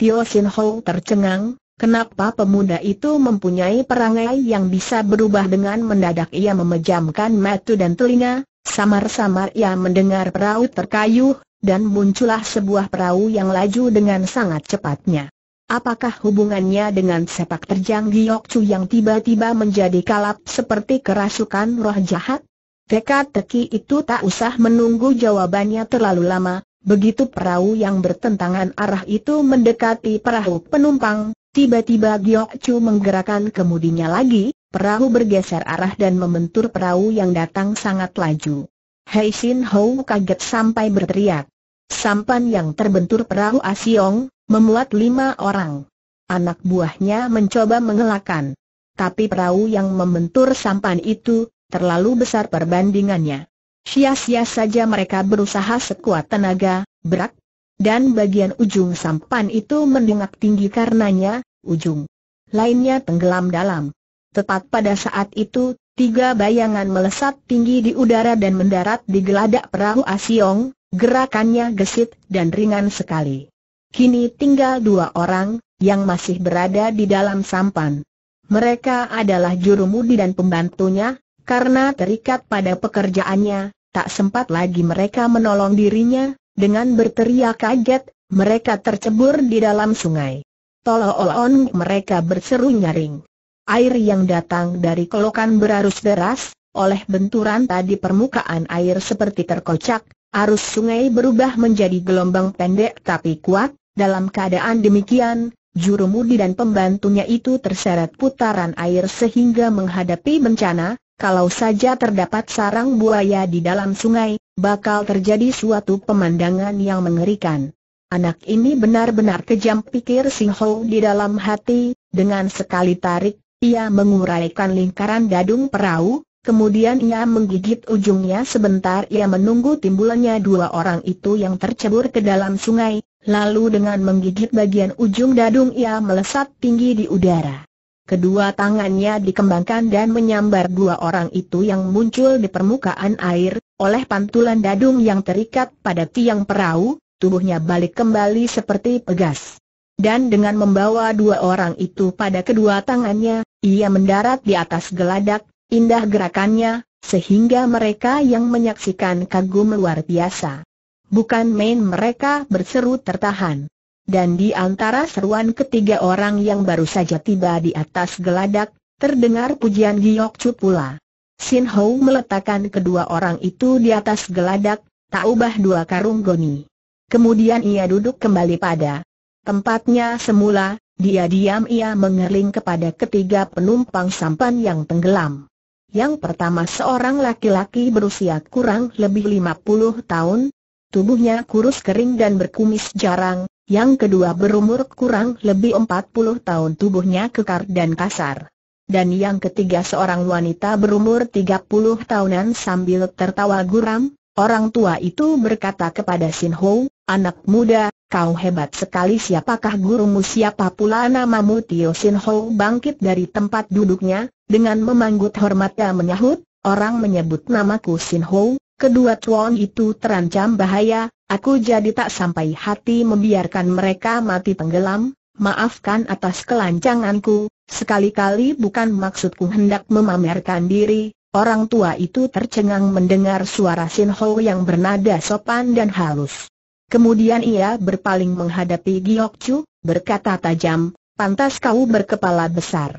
Tio Sin Ho tercengang, kenapa pemuda itu mempunyai perangai yang bisa berubah dengan mendadak ia memejamkan mata dan telinga, samar-samar ia mendengar perahu terkayuh, dan muncullah sebuah perahu yang laju dengan sangat cepatnya. Apakah hubungannya dengan sepak terjang Giok Chu yang tiba-tiba menjadi kalap seperti kerasukan roh jahat? Teka-teki itu tak usah menunggu jawabannya terlalu lama, Begitu perahu yang bertentangan arah itu mendekati perahu penumpang, tiba-tiba Giok Chu menggerakkan kemudinya lagi, perahu bergeser arah dan membentur perahu yang datang sangat laju. Hei Sin Hou kaget sampai berteriak. Sampan yang terbentur perahu Asiong, memuat lima orang. Anak buahnya mencoba mengelakkan. Tapi perahu yang membentur sampan itu, terlalu besar perbandingannya. Sia-sia saja mereka berusaha sekuat tenaga, berak, dan bagian ujung sampan itu mendungak tinggi karenanya, ujung lainnya tenggelam dalam. Tepat pada saat itu, tiga bayangan melesat tinggi di udara dan mendarat di geladak perahu Asiong, gerakannya gesit dan ringan sekali. Kini tinggal dua orang, yang masih berada di dalam sampan. Mereka adalah jurumudi dan pembantunya, karena terikat pada pekerjaannya, tak sempat lagi mereka menolong dirinya, dengan berteriak kaget, mereka tercebur di dalam sungai. Tolong mereka berseru nyaring. Air yang datang dari kolokan berarus deras, oleh benturan tadi permukaan air seperti terkocak, arus sungai berubah menjadi gelombang pendek tapi kuat, dalam keadaan demikian, jurumudi dan pembantunya itu terseret putaran air sehingga menghadapi bencana, kalau saja terdapat sarang buaya di dalam sungai, bakal terjadi suatu pemandangan yang mengerikan. Anak ini benar-benar kejam pikir Sing Ho di dalam hati, dengan sekali tarik, ia menguraikan lingkaran dadung perahu, kemudian ia menggigit ujungnya sebentar ia menunggu timbulannya dua orang itu yang tercebur ke dalam sungai, lalu dengan menggigit bagian ujung dadung ia melesat tinggi di udara. Kedua tangannya dikembangkan dan menyambar dua orang itu yang muncul di permukaan air, oleh pantulan dadung yang terikat pada tiang perahu, tubuhnya balik kembali seperti pegas. Dan dengan membawa dua orang itu pada kedua tangannya, ia mendarat di atas geladak, indah gerakannya, sehingga mereka yang menyaksikan kagum luar biasa. Bukan main mereka berseru tertahan. Dan di antara seruan ketiga orang yang baru saja tiba di atas geladak, terdengar pujian Giok Chu pula. Sin Hou meletakkan kedua orang itu di atas geladak, tak ubah dua karung goni. Kemudian ia duduk kembali pada tempatnya semula, dia diam ia mengerling kepada ketiga penumpang sampan yang tenggelam. Yang pertama seorang laki-laki berusia kurang lebih 50 tahun, tubuhnya kurus kering dan berkumis jarang, yang kedua berumur kurang lebih 40 tahun tubuhnya kekar dan kasar. Dan yang ketiga seorang wanita berumur 30 tahunan sambil tertawa guram, orang tua itu berkata kepada Sin Ho, anak muda, kau hebat sekali siapakah gurumu siapa pula namamu Tio Sin Ho bangkit dari tempat duduknya, dengan memanggut hormatnya menyahut, orang menyebut namaku Sin Ho, kedua tuan itu terancam bahaya, Aku jadi tak sampai hati membiarkan mereka mati tenggelam, maafkan atas kelancanganku, sekali-kali bukan maksudku hendak memamerkan diri, orang tua itu tercengang mendengar suara Sin Ho yang bernada sopan dan halus. Kemudian ia berpaling menghadapi Giok Chu, berkata tajam, pantas kau berkepala besar.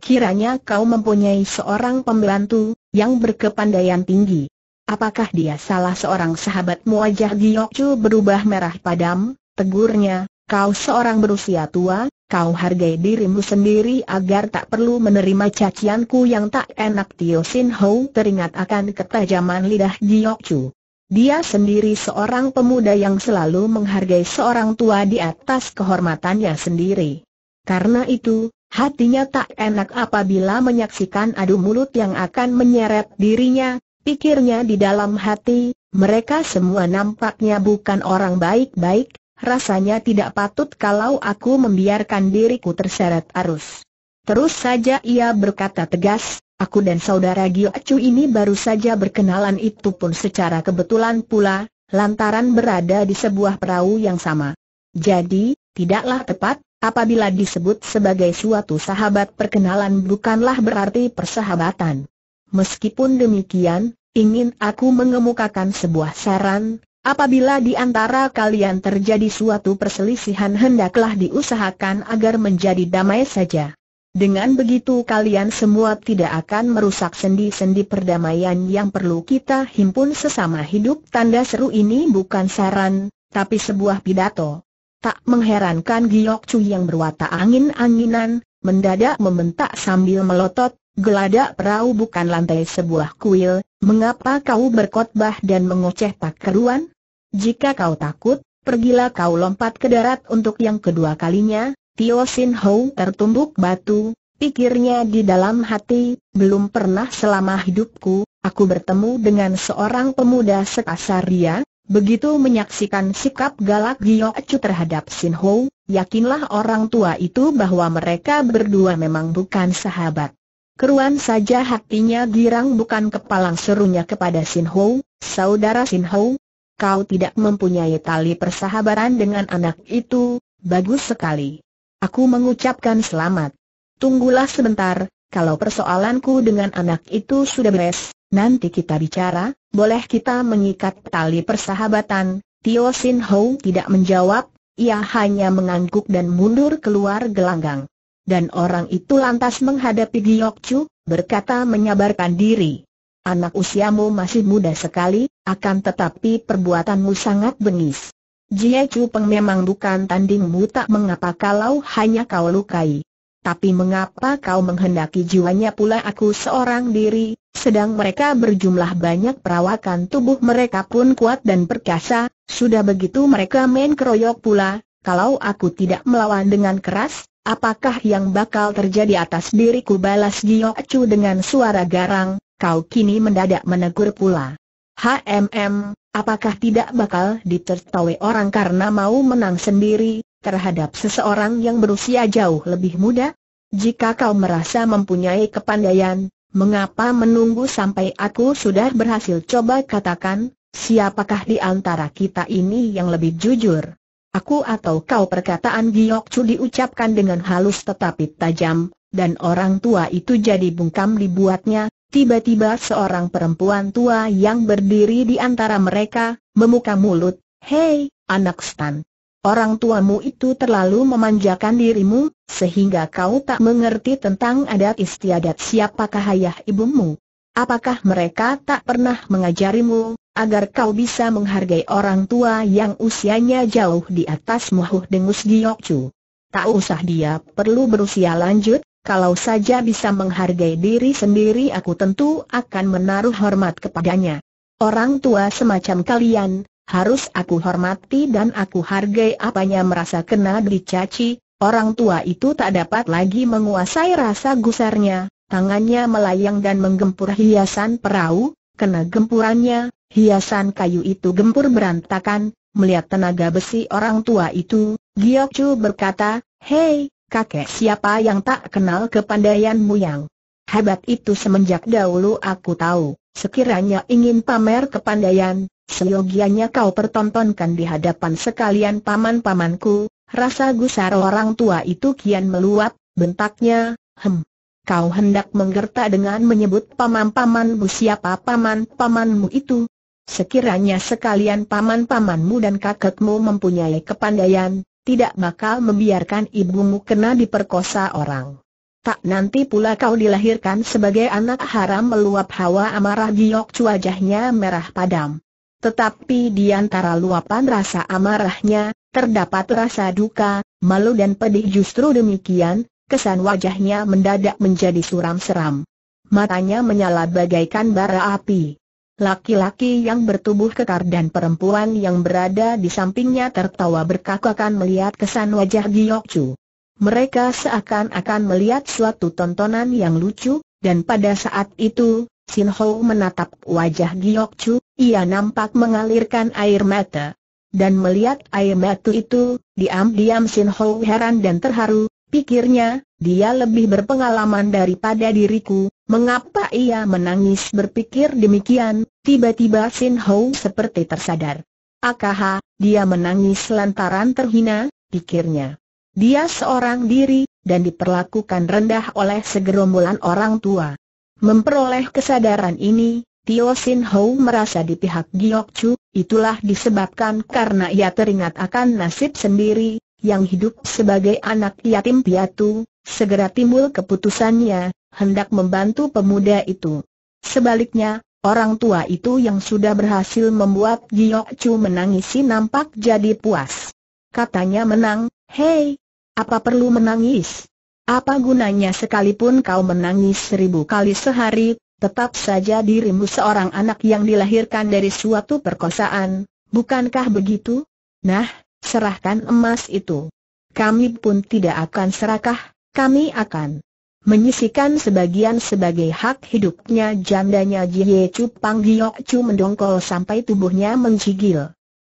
Kiranya kau mempunyai seorang pembantu, yang berkepandaian tinggi. Apakah dia salah seorang sahabatmu wajah Chu berubah merah padam, tegurnya, kau seorang berusia tua, kau hargai dirimu sendiri agar tak perlu menerima cacianku yang tak enak Tio Sin Ho teringat akan ketajaman lidah Chu. Dia sendiri seorang pemuda yang selalu menghargai seorang tua di atas kehormatannya sendiri. Karena itu, hatinya tak enak apabila menyaksikan adu mulut yang akan menyeret dirinya, Pikirnya di dalam hati, mereka semua nampaknya bukan orang baik-baik, rasanya tidak patut kalau aku membiarkan diriku terseret arus. Terus saja ia berkata tegas, aku dan saudara Gio Acu ini baru saja berkenalan itu pun secara kebetulan pula, lantaran berada di sebuah perahu yang sama. Jadi, tidaklah tepat, apabila disebut sebagai suatu sahabat perkenalan bukanlah berarti persahabatan. Meskipun demikian, ingin aku mengemukakan sebuah saran, apabila di antara kalian terjadi suatu perselisihan hendaklah diusahakan agar menjadi damai saja. Dengan begitu kalian semua tidak akan merusak sendi-sendi perdamaian yang perlu kita himpun sesama hidup Tanda seru ini bukan saran, tapi sebuah pidato Tak mengherankan Giok Chu yang berwatak angin-anginan, mendadak membentak sambil melotot Geladak perahu bukan lantai sebuah kuil, mengapa kau berkotbah dan mengoceh tak keruan? Jika kau takut, pergilah kau lompat ke darat untuk yang kedua kalinya, Tio Sin Ho tertumbuk batu, pikirnya di dalam hati, belum pernah selama hidupku, aku bertemu dengan seorang pemuda sekasar dia, Begitu menyaksikan sikap galak Giyo Acu terhadap Sin Ho, yakinlah orang tua itu bahwa mereka berdua memang bukan sahabat. Keruan saja hatinya girang bukan kepalang serunya kepada Sin Ho, saudara Sin Ho, kau tidak mempunyai tali persahabatan dengan anak itu, bagus sekali. Aku mengucapkan selamat. Tunggulah sebentar, kalau persoalanku dengan anak itu sudah beres, nanti kita bicara, boleh kita mengikat tali persahabatan. Tio Sin Ho tidak menjawab, ia hanya mengangguk dan mundur keluar gelanggang dan orang itu lantas menghadapi Giok Chu, berkata menyabarkan diri. Anak usiamu masih muda sekali, akan tetapi perbuatanmu sangat bengis. Jie Chu Peng memang bukan tandingmu tak mengapa kalau hanya kau lukai. Tapi mengapa kau menghendaki jiwanya pula aku seorang diri, sedang mereka berjumlah banyak perawakan tubuh mereka pun kuat dan perkasa, sudah begitu mereka main keroyok pula, kalau aku tidak melawan dengan keras, Apakah yang bakal terjadi atas diriku balas Giok Chu dengan suara garang, kau kini mendadak menegur pula. HMM, apakah tidak bakal ditertawai orang karena mau menang sendiri, terhadap seseorang yang berusia jauh lebih muda? Jika kau merasa mempunyai kepandaian, mengapa menunggu sampai aku sudah berhasil coba katakan, siapakah di antara kita ini yang lebih jujur? Aku atau kau perkataan Giok Chu diucapkan dengan halus tetapi tajam, dan orang tua itu jadi bungkam dibuatnya, tiba-tiba seorang perempuan tua yang berdiri di antara mereka, memuka mulut, Hei, anak Stan. Orang tuamu itu terlalu memanjakan dirimu, sehingga kau tak mengerti tentang adat istiadat siapakah ayah ibumu. Apakah mereka tak pernah mengajarimu agar kau bisa menghargai orang tua yang usianya jauh di atas muhuh dengus Giok Tak usah dia perlu berusia lanjut, kalau saja bisa menghargai diri sendiri aku tentu akan menaruh hormat kepadanya. Orang tua semacam kalian, harus aku hormati dan aku hargai apanya merasa kena dicaci, orang tua itu tak dapat lagi menguasai rasa gusarnya, tangannya melayang dan menggempur hiasan perahu, Kena gempurannya, hiasan kayu itu gempur berantakan, melihat tenaga besi orang tua itu, Giok Chu berkata, Hei, kakek siapa yang tak kenal kepandaianmu yang hebat itu semenjak dahulu aku tahu, sekiranya ingin pamer kepandaian, seyogianya kau pertontonkan di hadapan sekalian paman-pamanku, rasa gusar orang tua itu kian meluap, bentaknya, hem, Kau hendak menggerta dengan menyebut paman-pamanmu siapa paman-pamanmu itu? Sekiranya sekalian paman-pamanmu dan kakekmu mempunyai kepandaian, tidak bakal membiarkan ibumu kena diperkosa orang. Tak nanti pula kau dilahirkan sebagai anak haram meluap hawa amarah giok cuajahnya merah padam. Tetapi di antara luapan rasa amarahnya, terdapat rasa duka, malu dan pedih justru demikian, kesan wajahnya mendadak menjadi suram seram. Matanya menyala bagaikan bara api. Laki-laki yang bertubuh kekar dan perempuan yang berada di sampingnya tertawa berkakakan melihat kesan wajah Giok Mereka seakan-akan melihat suatu tontonan yang lucu, dan pada saat itu, Sin Ho menatap wajah Giok ia nampak mengalirkan air mata. Dan melihat air mata itu, diam-diam Sin Ho heran dan terharu, Pikirnya, dia lebih berpengalaman daripada diriku, mengapa ia menangis berpikir demikian, tiba-tiba Sin Ho seperti tersadar. Akaha, dia menangis lantaran terhina, pikirnya. Dia seorang diri, dan diperlakukan rendah oleh segerombolan orang tua. Memperoleh kesadaran ini, Tio Sin Ho merasa di pihak Giok Chu, itulah disebabkan karena ia teringat akan nasib sendiri, yang hidup sebagai anak yatim piatu, segera timbul keputusannya, hendak membantu pemuda itu. Sebaliknya, orang tua itu yang sudah berhasil membuat Giyok Chu menangisi nampak jadi puas. Katanya menang, hei, apa perlu menangis? Apa gunanya sekalipun kau menangis seribu kali sehari, tetap saja dirimu seorang anak yang dilahirkan dari suatu perkosaan, bukankah begitu? Nah, serahkan emas itu. Kami pun tidak akan serakah, kami akan menyisikan sebagian sebagai hak hidupnya jandanya Jie Chu Pang Giok Chu mendongkol sampai tubuhnya mencigil.